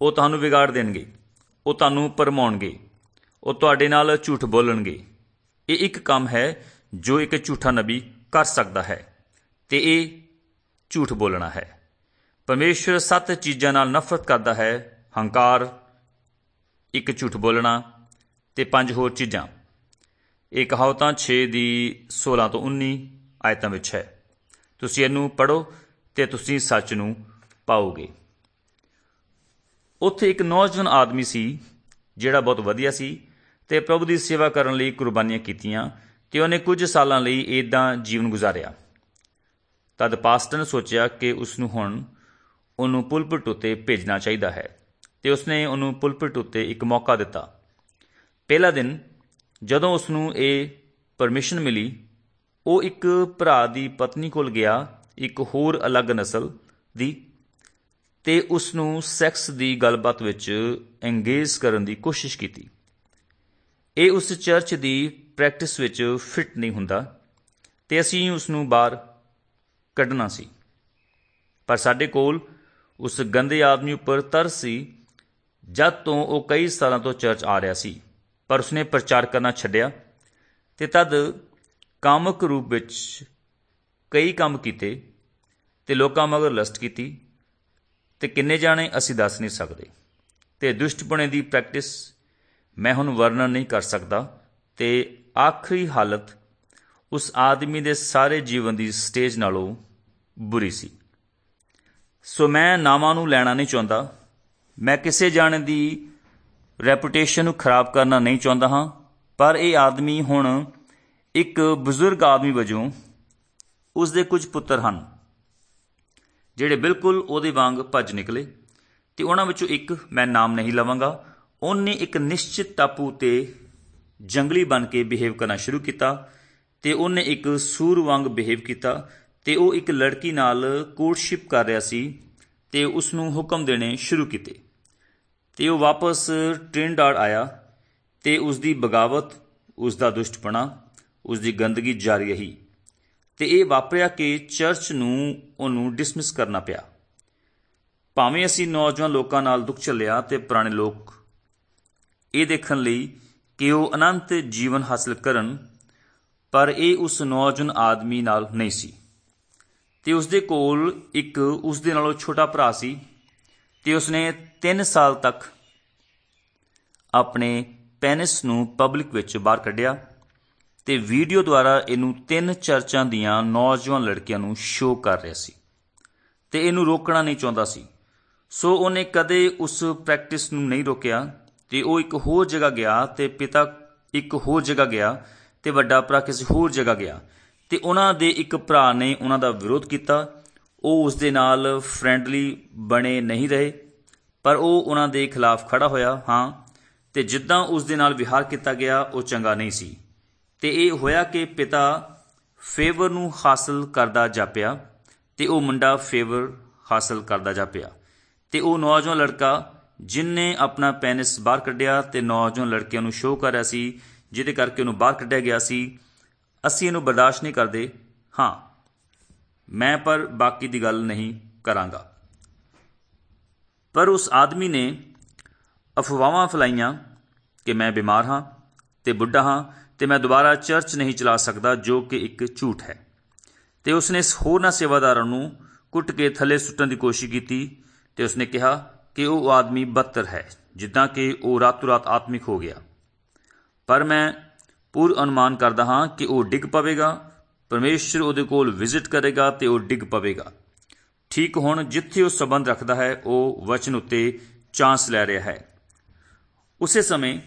ਉਹ ਤੁਹਾਨੂੰ ਵਿਗਾੜ ਦੇਣਗੇ ਉਹ ਤੁਹਾਨੂੰ ਪਰਮਾਉਣਗੇ ਉਹ ਤੁਹਾਡੇ ਨਾਲ ਝੂਠ ਬੋਲਣਗੇ ਇਹ ਇੱਕ ਕੰਮ ਹੈ ਜੋ ਇੱਕ ਝੂਠਾ ਨਬੀ ਕਰ ਸਕਦਾ ਹੈ ਤੇ ਇਹ ਝੂਠ ਬੋਲਣਾ ਹੈ ਪਰਮੇਸ਼ਰ ਸੱਤ ਚੀਜ਼ਾਂ ਨਾਲ ਨਫ਼ਰਤ ਕਰਦਾ ਹੈ ਹੰਕਾਰ ਇੱਕ ਝੂਠ ਬੋਲਣਾ ਤੇ ਪੰਜ ਹੋਰ ਚੀਜ਼ਾਂ ਇਹ ਕਹਾਵਤਾਂ 6 ਦੀ 16 ਤੋਂ 19 ਆਇਤਾਂ ਵਿੱਚ ਹੈ ਤੁਸੀਂ ਇਹਨੂੰ ਪੜੋ ਤੇ ਤੁਸੀਂ ਸੱਚ ਨੂੰ ਪਾਓਗੇ ਉੱਥੇ ਇੱਕ ਨੌਜਵਾਨ ਆਦਮੀ ਸੀ ਜਿਹੜਾ ਬਹੁਤ ਵਧੀਆ ਸੀ ਤੇ ਪ੍ਰਭੂ ਦੀ ਸੇਵਾ ਕਰਨ ਲਈ ਕੁਰਬਾਨੀਆਂ ਕੀਤੀਆਂ ਤੇ ਉਹਨੇ ਕੁਝ ਸਾਲਾਂ ਲਈ ਇਦਾਂ ਜੀਵਨ ਗੁਜ਼ਾਰਿਆ ਤਦ ਪਾਸਟਨ ਸੋਚਿਆ ਕਿ ਉਸ ਨੂੰ ਹੁਣ ਉਹਨੂੰ ਪੁਲਪਟ ਉਤੇ ਭੇਜਣਾ ਚਾਹੀਦਾ ਹੈ ਤੇ ਉਸਨੇ ਉਹਨੂੰ ਪੁਲਪਟ ਉਤੇ ਇੱਕ ਮੌਕਾ ਦਿੱਤਾ ਪਹਿਲਾ ਦਿਨ ਜਦੋਂ ਉਸ ਨੂੰ ਇਹ ਪਰਮਿਸ਼ਨ ਮਿਲੀ ਉਹ ਇੱਕ ਭਰਾ ਦੀ ਪਤਨੀ ਕੋਲ ਗਿਆ ਇੱਕ ਹੋਰ ਅਲੱਗ ਨਸਲ ਦੀ ਤੇ ਉਸ ਨੂੰ ਸੈਕਸ ਦੀ ਗੱਲਬਾਤ ਵਿੱਚ ਐਂਗੇਜ ਕਰਨ ਦੀ ਕੋਸ਼ਿਸ਼ ਕੀਤੀ ਇਹ ਉਸ ਚਰਚ ਦੀ ਪ੍ਰੈਕਟਿਸ ਵਿੱਚ ਫਿੱਟ ਨਹੀਂ ਹੁੰਦਾ ਤੇ ਅਸੀਂ ਉਸ ਨੂੰ ਬਾਹਰ ਕੱਢਣਾ ਸੀ ਪਰ ਸਾਡੇ ਕੋਲ ਉਸ ਗੰਦੇ ਆਦਮੀ ਉੱਪਰ ਤਰਸ ਸੀ ਜਦ ਤੋਂ ਉਹ ਕਈ ਸਾਲਾਂ ਤੋਂ ਚਰਚ ਆ ਰਿਹਾ ਸੀ ਪਰ ਉਸਨੇ ਪ੍ਰਚਾਰ ਕਰਨਾ ਛੱਡਿਆ ਤੇ ਤਦ ਕਾਮਕ ਰੂਪ ਵਿੱਚ ਕਈ ਕੰਮ ਕੀਤੇ ਤੇ ਲੋਕਾਂ ਮਗਰ ਲਸਟ ਕੀਤੀ ਤੇ ਕਿੰਨੇ ਜਾਣੇ ਅਸੀਂ ਦੱਸ ਨਹੀਂ ਸਕਦੇ ਤੇ ਦੁਸ਼ਟਪਣੇ ਦੀ ਪ੍ਰੈਕਟਿਸ ਮੈਂ ਹੁਣ ਵਰਣਨ ਨਹੀਂ ਕਰ ਸਕਦਾ ਤੇ ਆਖਰੀ ਹਾਲਤ ਉਸ ਆਦਮੀ ਦੇ ਸਾਰੇ ਜੀਵਨ ਦੀ ਸਟੇਜ ਨਾਲੋਂ ਬੁਰੀ ਸੀ ਸੋ ਮੈਂ ਨਾਮਾਂ ਨੂੰ ਲੈਣਾ ਨਹੀਂ ਚਾਹੁੰਦਾ ਮੈਂ ਕਿਸੇ ਜਾਣੇ ਦੀ ਰੈਪਿਊਟੇਸ਼ਨ ਨੂੰ ਖਰਾਬ ਕਰਨਾ ਨਹੀਂ ਚਾਹੁੰਦਾ ਹਾਂ ਪਰ ਇਹ ਆਦਮੀ ਹੁਣ ਇੱਕ ਬਜ਼ੁਰਗ ਆਦਮੀ ਵਜੋਂ ਉਸ ਦੇ ਕੁਝ ਪੁੱਤਰ ਹਨ ਜਿਹੜੇ ਬਿਲਕੁਲ ਉਹਦੇ ਵਾਂਗ ਭੱਜ ਨਿਕਲੇ ਤੇ ਉਹਨਾਂ ਵਿੱਚੋਂ ਇੱਕ ਮੈਂ ਨਾਮ ਨਹੀਂ ਲਵਾਂਗਾ ਉਹਨੇ ਇੱਕ ਨਿਸ਼ਚਿਤ ਟਾਪੂ ਤੇ ਜੰਗਲੀ ਬਣ ਕੇ ਬਿਹੇਵ ਕਰਨਾ ਸ਼ੁਰੂ ਕੀਤਾ ਤੇ ਉਹਨੇ ਇੱਕ ਸੂਰ ਵਾਂਗ ਬਿਹੇਵ ਕੀਤਾ ਤੇ ਉਹ ਇੱਕ ਲੜਕੀ ਨਾਲ ਕੋਰਟਸ਼ਿਪ ਕਰ ਰਿਹਾ ਸੀ ਤੇ ਉਸ ਨੂੰ ਹੁਕਮ ਦੇਣੇ ਸ਼ੁਰੂ ਕੀਤੇ ਤੇ ਉਹ ਵਾਪਸ ਟ੍ਰਿਨਡਾਡ ਆਇਆ ਤੇ ਉਸ ਦੀ ਬਗਾਵਤ ਉਸ ਦਾ ਦੁਸ਼ਟਪਣਾ ਉਸ ਦੀ ਗੰਦਗੀ ਜਾਰੀ ਰਹੀ ਤੇ ਇਹ ਵਾਪਰਿਆ ਕਿ ਚਰਚ ਨੂੰ ਉਹਨੂੰ ਡਿਸਮਿਸ ਕਰਨਾ ਪਿਆ ਭਾਵੇਂ ਅਸੀਂ ਨੌਜਵਾਨ ਲੋਕਾਂ ਨਾਲ ਦੁੱਖ ਚੱਲਿਆ ਤੇ ਪੁਰਾਣੇ ਲੋਕ ਇਹ ਦੇਖਣ ਲਈ ਕਿ ਉਹ ਅਨੰਤ ਜੀਵਨ ਹਾਸਲ ਕਰਨ ਪਰ ਇਹ ਉਸ ਨੌਜਵਾਨ ਆਦਮੀ ਨਾਲ ਨਹੀਂ ਸੀ ਤੇ ਉਸ ਦੇ ਕੋਲ ਇੱਕ ਉਸ ਦੇ ਨਾਲੋਂ ਛੋਟਾ ਭਰਾ ਸੀ ਤੇ ਉਸਨੇ 3 ਸਾਲ ਤੱਕ ਆਪਣੇ ਪੈਨਿਸ ਨੂੰ ਪਬਲਿਕ ਵਿੱਚ ਬਾਹਰ ਕੱਢਿਆ ਤੇ ਵੀਡੀਓ ਦੁਆਰਾ ਇਹਨੂੰ ਤਿੰਨ ਚਰਚਾਂ ਦੀਆਂ ਨੌਜਵਾਨ ਲੜਕੀਆਂ ਨੂੰ ਸ਼ੋਅ ਕਰ ਰਿਹਾ ਸੀ ਤੇ ਇਹਨੂੰ ਰੋਕਣਾ ਨਹੀਂ ਚਾਹੁੰਦਾ ਸੀ ਸੋ ਉਹਨੇ ਕਦੇ ਉਸ ਪ੍ਰੈਕਟਿਸ ਨੂੰ ਨਹੀਂ ਰੋਕਿਆ ਤੇ ਉਹ ਇੱਕ ਹੋਰ ਜਗ੍ਹਾ ਗਿਆ ਤੇ ਪਿਤਾ ਇੱਕ ਹੋਰ ਜਗ੍ਹਾ ਗਿਆ ਤੇ ਵੱਡਾ ਭਰਾ ਕਿਸੇ ਹੋਰ ਜਗ੍ਹਾ ਗਿਆ ਤੇ ਉਹਨਾਂ ਦੇ ਇੱਕ ਭਰਾ ਨੇ ਉਹਨਾਂ ਦਾ ਵਿਰੋਧ ਕੀਤਾ ਉਹ ਉਸ ਦੇ ਨਾਲ ਫ੍ਰੈਂਡਲੀ ਬਣੇ ਨਹੀਂ ਰਹੇ ਪਰ ਉਹ ਉਹਨਾਂ ਦੇ ਖਿਲਾਫ ਖੜਾ ਹੋਇਆ ਹਾਂ ਤੇ ਜਿੱਦਾਂ ਉਸ ਦੇ ਨਾਲ ਵਿਹਾਰ ਕੀਤਾ ਗਿਆ ਉਹ ਚੰਗਾ ਨਹੀਂ ਸੀ ਤੇ ਇਹ ਹੋਇਆ ਕਿ ਪਿਤਾ ਫੇਵਰ ਨੂੰ ਹਾਸਲ ਕਰਦਾ ਜਾਪਿਆ ਤੇ ਉਹ ਮੁੰਡਾ ਫੇਵਰ ਹਾਸਲ ਕਰਦਾ ਜਾਪਿਆ ਤੇ ਉਹ ਨੌਜਵਾਨ ਲੜਕਾ ਜਿਨਨੇ ਆਪਣਾ ਪੈਨਿਸ ਬਾਹਰ ਕੱਢਿਆ ਤੇ ਨੌਜਵਾਨ ਲੜਕਿਆਂ ਨੂੰ ਸ਼ੋਅ ਕਰ ਰਿਹਾ ਸੀ ਜਿਹਦੇ ਕਰਕੇ ਉਹਨੂੰ ਬਾਹਰ ਕੱਢਿਆ ਗਿਆ ਸੀ ਅਸੀਂ ਇਹਨੂੰ ਬਰਦਾਸ਼ਤ ਨਹੀਂ ਕਰਦੇ ਹਾਂ ਮੈਂ ਪਰ ਬਾਕੀ ਦੀ ਗੱਲ ਨਹੀਂ ਕਰਾਂਗਾ ਪਰ ਉਸ ਆਦਮੀ ਨੇ ਅਫਵਾਹਾਂ ਫਲਾਈਆਂ ਕਿ ਮੈਂ ਬਿਮਾਰ ਹਾਂ ਤੇ ਬੁੱਢਾ ਹਾਂ ਤੇ ਮੈਂ ਦੁਬਾਰਾ ਚਰਚ ਨਹੀਂ ਚਲਾ ਸਕਦਾ ਜੋ ਕਿ ਇੱਕ ਝੂਠ ਹੈ ਤੇ ਉਸਨੇ ਨਾ ਸੇਵਾਦਾਰਾਂ ਨੂੰ ਕੁੱਟ ਕੇ ਥੱਲੇ ਸੁੱਟਣ ਦੀ ਕੋਸ਼ਿਸ਼ ਕੀਤੀ ਤੇ ਉਸਨੇ ਕਿਹਾ ਕਿ ਉਹ ਆਦਮੀ ਬੱਤਰ ਹੈ ਜਿੱਦਾਂ ਕਿ ਉਹ ਰਾਤੋ ਰਾਤ ਆਤਮਿਕ ਹੋ ਗਿਆ ਪਰ ਮੈਂ ਪੂਰ ਅਨੁਮਾਨ ਕਰਦਾ ਹਾਂ ਕਿ ਉਹ ਡਿੱਗ ਪਵੇਗਾ ਪਰਮੇਸ਼ਰ ਉਹਦੇ ਕੋਲ ਵਿਜ਼ਿਟ ਕਰੇਗਾ ਤੇ ਉਹ ਡਿੱਗ ਪਵੇਗਾ ਠੀਕ ਹੁਣ ਜਿੱਥੇ ਉਹ ਸਬੰਧ ਰੱਖਦਾ ਹੈ ਉਹ ਵਚਨ ਉੱਤੇ ਚਾਂਸ ਲੈ ਰਿਹਾ ਹੈ ਉਸੇ ਸਮੇਂ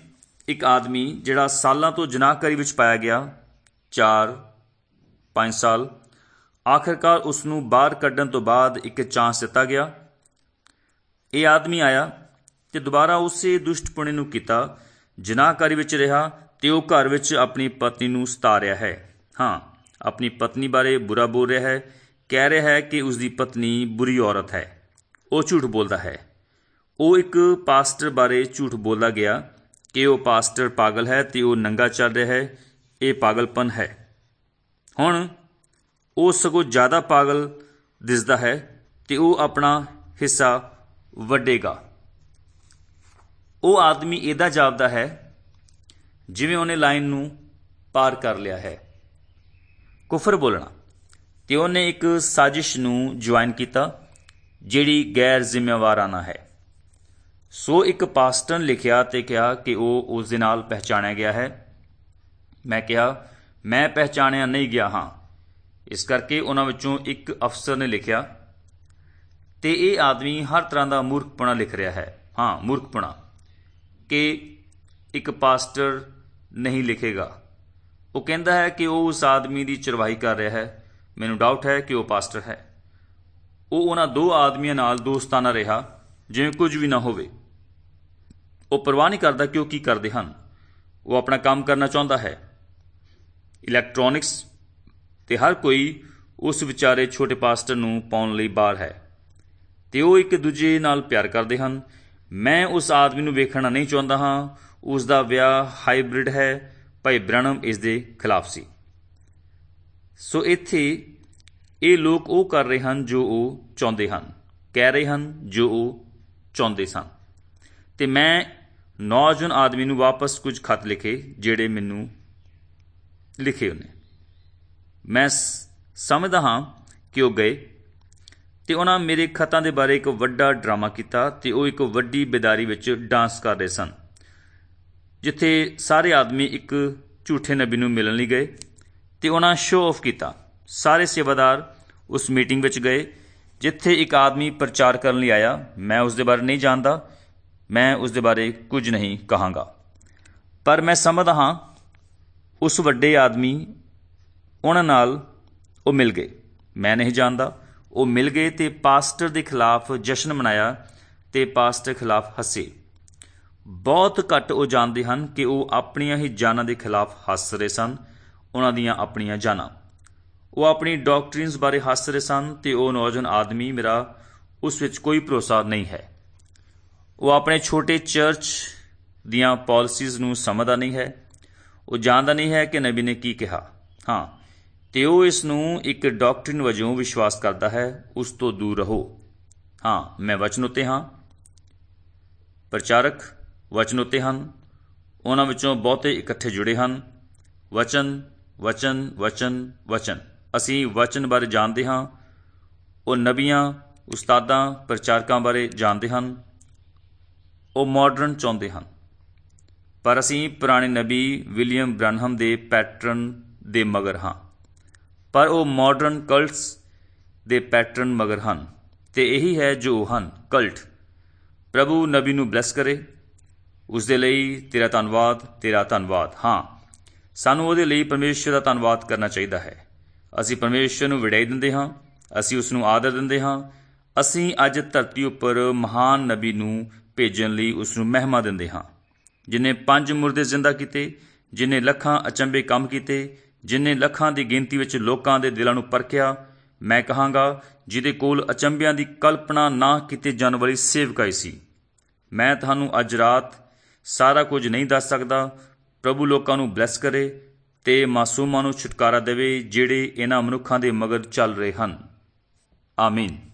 ਇੱਕ ਆਦਮੀ ਜਿਹੜਾ ਸਾਲਾਂ ਤੋਂ ਜਨਾਹਕਰੀ ਵਿੱਚ ਪਾਇਆ ਗਿਆ 4 5 ਸਾਲ ਆਖਰਕਾਰ ਉਸ ਨੂੰ ਬਾਹਰ ਕੱਢਣ ਤੋਂ ਬਾਅਦ ਇੱਕ ਚਾਂਸ ਦਿੱਤਾ ਗਿਆ ਇਹ ਆਦਮੀ ਆਇਆ ਤੇ ਦੁਬਾਰਾ ਉਸੇ ਦੁਸ਼ਟਪੁਣੇ ਨੂੰ ਕੀਤਾ ਜਨਾਹਕਰੀ ਵਿੱਚ ਰਿਹਾ ਤੇ ਉਹ ਘਰ ਵਿੱਚ ਆਪਣੀ ਪਤਨੀ ਨੂੰ ਸਤਾ ਰਿਹਾ ਹੈ ਹਾਂ ਆਪਣੀ ਪਤਨੀ ਬਾਰੇ ਬੁਰਾ ਬੋਲ ਰਿਹਾ ਹੈ ਕਹਿ ਰਿਹਾ ਹੈ ਕਿ ਉਸ ਦੀ ਪਤਨੀ ਬੁਰੀ ਔਰਤ ਹੈ ਉਹ ਝੂਠ ਬੋਲਦਾ ਹੈ ਉਹ ਇੱਕ ਪਾਸਟਰ ਬਾਰੇ ਝੂਠ ਬੋਲਾ ਗਿਆ ਕਿ ਉਹ ਪਾਸਟਰ ਪਾਗਲ ਹੈ ਤੇ ਉਹ ਨੰਗਾ ਚੱਲ ਰਿਹਾ ਹੈ ਇਹ ਪਾਗਲਪਨ ਹੈ ਹੁਣ ਉਹ ਸਗੋਂ ਜ਼ਿਆਦਾ ਪਾਗਲ ਦਿਸਦਾ ਹੈ ਤੇ ਉਹ ਆਪਣਾ ਹਿੱਸਾ ਵੱਡੇਗਾ ਉਹ ਆਦਮੀ ਇਹਦਾ ਜਾਪਦਾ ਹੈ ਜਿਵੇਂ ਉਹਨੇ ਲਾਈਨ ਨੂੰ ਪਾਰ ਕਰ ਲਿਆ ਹੈ ਕਫਰ ਬੋਲਣਾ ਕਿ ਉਹਨੇ ਇੱਕ ਸਾਜ਼ਿਸ਼ ਨੂੰ ਜੁਆਇਨ ਕੀਤਾ ਜਿਹੜੀ ਗੈਰ ਜ਼ਿੰਮੇਵਾਰਾਨਾ ਹੈ ਸੋ ਇੱਕ ਪਾਸਟਨ ਲਿਖਿਆ ਤੇ ਕਿਹਾ ਕਿ ਉਹ ਉਸ ਦੇ ਨਾਲ ਪਹਿਚਾਣਿਆ ਗਿਆ ਹੈ ਮੈਂ ਕਿਹਾ ਮੈਂ ਪਹਿਚਾਣਿਆ ਨਹੀਂ ਗਿਆ ਹਾਂ ਇਸ ਕਰਕੇ ਉਹਨਾਂ ਵਿੱਚੋਂ ਇੱਕ ਅਫਸਰ ਨੇ ਲਿਖਿਆ ਤੇ ਇਹ ਆਦਮੀ ਹਰ ਤਰ੍ਹਾਂ ਦਾ ਮੂਰਖਪਣਾ ਲਿਖ ਰਿਹਾ ਹੈ ਹਾਂ ਮੂਰਖਪਣਾ ਕਿ ਇੱਕ ਪਾਸਟਰ ਨਹੀਂ ਲਿਖੇਗਾ ਉਹ ਕਹਿੰਦਾ ਹੈ ਕਿ ਉਹ ਉਸ ਆਦਮੀ ਦੀ ਚਰਵਾਹੀ ਕਰ ਰਿਹਾ ਹੈ ਮੈਨੂੰ ਡਾਊਟ ਹੈ ਕਿ ਉਹ ਪਾਸਟਰ ਹੈ ਉਹ ਉਹਨਾਂ ਦੋ ਆਦਮੀਆਂ ਨਾਲ ਦੋਸਤਾਨਾ ਰਿਹਾ ਜਿਵੇਂ ਕੁਝ ਵੀ ਨਾ ਹੋਵੇ ਉਹ ਪਰਵਾਹ ਨਹੀਂ ਕਰਦਾ ਕਿ ਉਹ ਕੀ ਕਰਦੇ ਹਨ ਉਹ ਆਪਣਾ ਕੰਮ ਕਰਨਾ ਚਾਹੁੰਦਾ ਹੈ ਇਲੈਕਟ੍ਰੋਨਿਕਸ ਤੇ ਹਰ ਕੋਈ ਉਸ ਵਿਚਾਰੇ ਛੋਟੇ ਪਾਸਟਰ ਨੂੰ ਪਾਉਣ ਲਈ ਬਾਹਰ ਹੈ ਤੇ ਉਹ ਇੱਕ ਦੂਜੇ ਨਾਲ ਪਿਆਰ ਕਰਦੇ ਹਨ ਮੈਂ ਉਸ ਆਦਮੀ ਨੂੰ ਵੇਖਣਾ ਨਹੀਂ ਚਾਹੁੰਦਾ ਹਾਂ ਉਸ ਦਾ ਵਿਆਹ ਹਾਈਬ੍ਰਿਡ ਹੈ ਭਾਈ ਬ੍ਰਣਮ ਇਸ ਦੇ ਖਿਲਾਫ ਸੀ ਸੋ ਇੱਥੇ ਇਹ ਲੋਕ ਉਹ ਕਰ ਰਹੇ ਹਨ ਜੋ ਉਹ ਚਾਹੁੰਦੇ ਹਨ ਕਹਿ ਰਹੇ ਹਨ ਜੋ ਉਹ ਚਾਹੁੰਦੇ ਸਨ ਤੇ ਮੈਂ ਨੌਜਵਾਨ ਆਦਮੀ ਨੂੰ ਵਾਪਸ ਕੁਝ ਖਤ ਲਿਖੇ ਜਿਹੜੇ ਮੈਨੂੰ ਲਿਖੇ ਉਹਨੇ ਮੈਂ ਸਮਝਦਾ ਹਾਂ ਕਿ ਉਹ ਗਏ ਤੇ ਉਹਨਾਂ ਮੇਰੇ ਖਤਾਂ ਦੇ ਬਾਰੇ ਇੱਕ ਵੱਡਾ ਡਰਾਮਾ ਕੀਤਾ ਤੇ ਉਹ ਇੱਕ ਵੱਡੀ ਬਿਦਾਰੀ ਵਿੱਚ ਡਾਂਸ ਕਰ ਰਹੇ ਸਨ ਜਿੱਥੇ ਸਾਰੇ ਆਦਮੀ ਇੱਕ ਝੂਠੇ ਨਬੀ ਨੂੰ ਮਿਲਣ ਲਈ ਗਏ ਤੇ ਉਹਨਾਂ ਸ਼ੋਅ ਆਫ ਕੀਤਾ ਸਾਰੇ ਸੇਵਾਦਾਰ ਉਸ ਮੀਟਿੰਗ ਵਿੱਚ ਗਏ ਜਿੱਥੇ ਇੱਕ ਆਦਮੀ ਪ੍ਰਚਾਰ ਕਰਨ ਲਈ ਆਇਆ ਮੈਂ ਉਸ ਦੇ ਬਾਰੇ ਨਹੀਂ ਜਾਣਦਾ ਮੈਂ ਉਸ ਦੇ ਬਾਰੇ ਕੁਝ ਨਹੀਂ ਕਹਾਂਗਾ ਪਰ ਮੈਂ ਸਮਝਦਾ ਹਾਂ ਉਸ ਵੱਡੇ ਆਦਮੀ ਉਹਨਾਂ ਨਾਲ ਉਹ ਮਿਲ ਗਏ ਮੈਂ ਨਹੀਂ ਜਾਣਦਾ ਉਹ ਮਿਲ ਗਏ ਤੇ ਪਾਸਟਰ ਦੇ ਖਿਲਾਫ ਜਸ਼ਨ ਮਨਾਇਆ ਤੇ ਪਾਸਟਰ ਖਿਲਾਫ ਹੱਸੇ ਬਹੁਤ ਘੱਟ ਉਹ ਜਾਣਦੇ ਹਨ ਕਿ ਉਹ ਆਪਣੀਆਂ ਹੀ ਜਾਨਾਂ ਦੇ ਖਿਲਾਫ ਹੱਸ ਰਹੇ ਸਨ ਉਹਨਾਂ ਦੀਆਂ ਆਪਣੀਆਂ ਜਾਨਾਂ ਉਹ ਆਪਣੀ ਡਾਕਟ੍ਰਿਨਸ ਬਾਰੇ ਹੱਸ ਰਹੇ ਸਨ ਤੇ ਉਹ ਨੌਜਵਾਨ ਆਦਮੀ ਮੇਰਾ ਉਸ ਵਿੱਚ ਕੋਈ ਭਰੋਸਾ ਨਹੀਂ ਹੈ ਉਹ ਆਪਣੇ ਛੋਟੇ ਚਰਚ ਦੀਆਂ ਪਾਲਿਸੀਜ਼ ਨੂੰ ਸਮਝਦਾ ਨਹੀਂ ਹੈ ਉਹ ਜਾਣਦਾ ਨਹੀਂ ਹੈ ਕਿ ਨਬੀ ਨੇ ਕੀ ਕਿਹਾ ਹਾਂ ਤੇ ਉਹ ਇਸ ਨੂੰ ਇੱਕ ਡਾਕਟ੍ਰਿਨ ਵਜੋਂ ਵਿਸ਼ਵਾਸ ਕਰਦਾ ਹੈ ਉਸ ਤੋਂ ਦੂਰ ਰਹੋ ਹਾਂ ਮੈਂ ਵਚਨ ਉਤੇ ਹਾਂ ਪ੍ਰਚਾਰਕ ਵਚਨ ਉਤੇ ਹਨ ਉਹਨਾਂ ਵਿੱਚੋਂ ਬਹੁਤੇ ਇਕੱਠੇ ਜੁੜੇ ਹਨ ਵਚਨ ਵਚਨ ਵਚਨ ਵਚਨ ਅਸੀਂ ਵਚਨ ਬਾਰੇ ਜਾਣਦੇ ਹਾਂ ਉਹ ਨਬੀਆਂ ਉਸਤਾਦਾਂ ਪ੍ਰਚਾਰਕਾਂ ਬਾਰੇ ਜਾਣਦੇ ਹਨ ਉਹ ਮਾਡਰਨ ਚਾਹੁੰਦੇ ਹਨ ਪਰ ਅਸੀਂ ਪੁਰਾਣੇ ਨਬੀ ਵਿਲੀਅਮ ਬ੍ਰਾਂਹਮ ਦੇ ਪੈਟਰਨ ਦੇ ਮਗਰ ਹਾਂ ਪਰ ਉਹ ਮਾਡਰਨ ਕਲਟਸ ਦੇ ਪੈਟਰਨ ਮਗਰ ਹਨ ਤੇ ਇਹੀ ਹੈ ਜੋ ਹਨ ਕਲਟ ਪ੍ਰਭੂ ਨਬੀ ਨੂੰ ਬlesਸ ਕਰੇ ਉਸ ਦੇ ਲਈ ਤੇਰਾ ਧੰਨਵਾਦ ਤੇਰਾ ਧੰਨਵਾਦ ਹਾਂ ਸਾਨੂੰ ਉਹਦੇ ਲਈ ਪਰਮੇਸ਼ਰ ਦਾ ਧੰਨਵਾਦ ਕਰਨਾ ਚਾਹੀਦਾ ਹੈ ਅਸੀਂ ਪਰਮੇਸ਼ਰ ਨੂੰ ਵਿੜਾਈ ਦਿੰਦੇ ਹਾਂ ਅਸੀਂ ਉਸ ਨੂੰ ਆਦਰ ਦਿੰਦੇ ਹਾਂ ਅਸੀਂ ਅੱਜ ਧਰਤੀ ਉੱਪਰ ਮਹਾਨ ਨਬੀ ਨੂੰ ਭੇਜਣ ਲਈ ਉਸ ਨੂੰ ਮਹਿਮਾ ਦਿੰਦੇ ਹਾਂ ਜਿਨੇ ਪੰਜ ਮੁਰਦੇ ਜ਼ਿੰਦਾ ਕੀਤੇ ਜਿਨੇ ਲੱਖਾਂ ਅਚੰਬੇ ਕੰਮ ਕੀਤੇ ਜਿਨੇ ਲੱਖਾਂ ਦੀ ਗਿਣਤੀ ਵਿੱਚ ਲੋਕਾਂ ਦੇ ਦਿਲਾਂ ਨੂੰ ਪਰਖਿਆ ਮੈਂ ਕਹਾਂਗਾ ਜਿਹਦੇ ਕੋਲ ਅਚੰਬਿਆਂ ਦੀ ਕਲਪਨਾ ਨਾ ਕੀਤੇ ਜਾਣ ਵਾਲੀ ਸੇਵਕਾਈ ਸੀ ਮੈਂ ਤੁਹਾਨੂੰ ਅੱਜ ਰਾਤ ਸਾਰਾ ਕੁਝ ਨਹੀਂ ਦੱਸ ਸਕਦਾ ਪ੍ਰਭੂ ਲੋਕਾਂ ਨੂੰ ਬਲੈਸ ਕਰੇ ਤੇ ਮਾਸੂਮਾਂ ਨੂੰ ਛੁਟਕਾਰਾ ਦੇਵੇ ਜਿਹੜੇ ਇਹਨਾਂ ਮਨੁੱਖਾਂ ਦੇ ਮਗਰ ਚੱਲ ਰਹੇ ਹਨ ਆਮੀਨ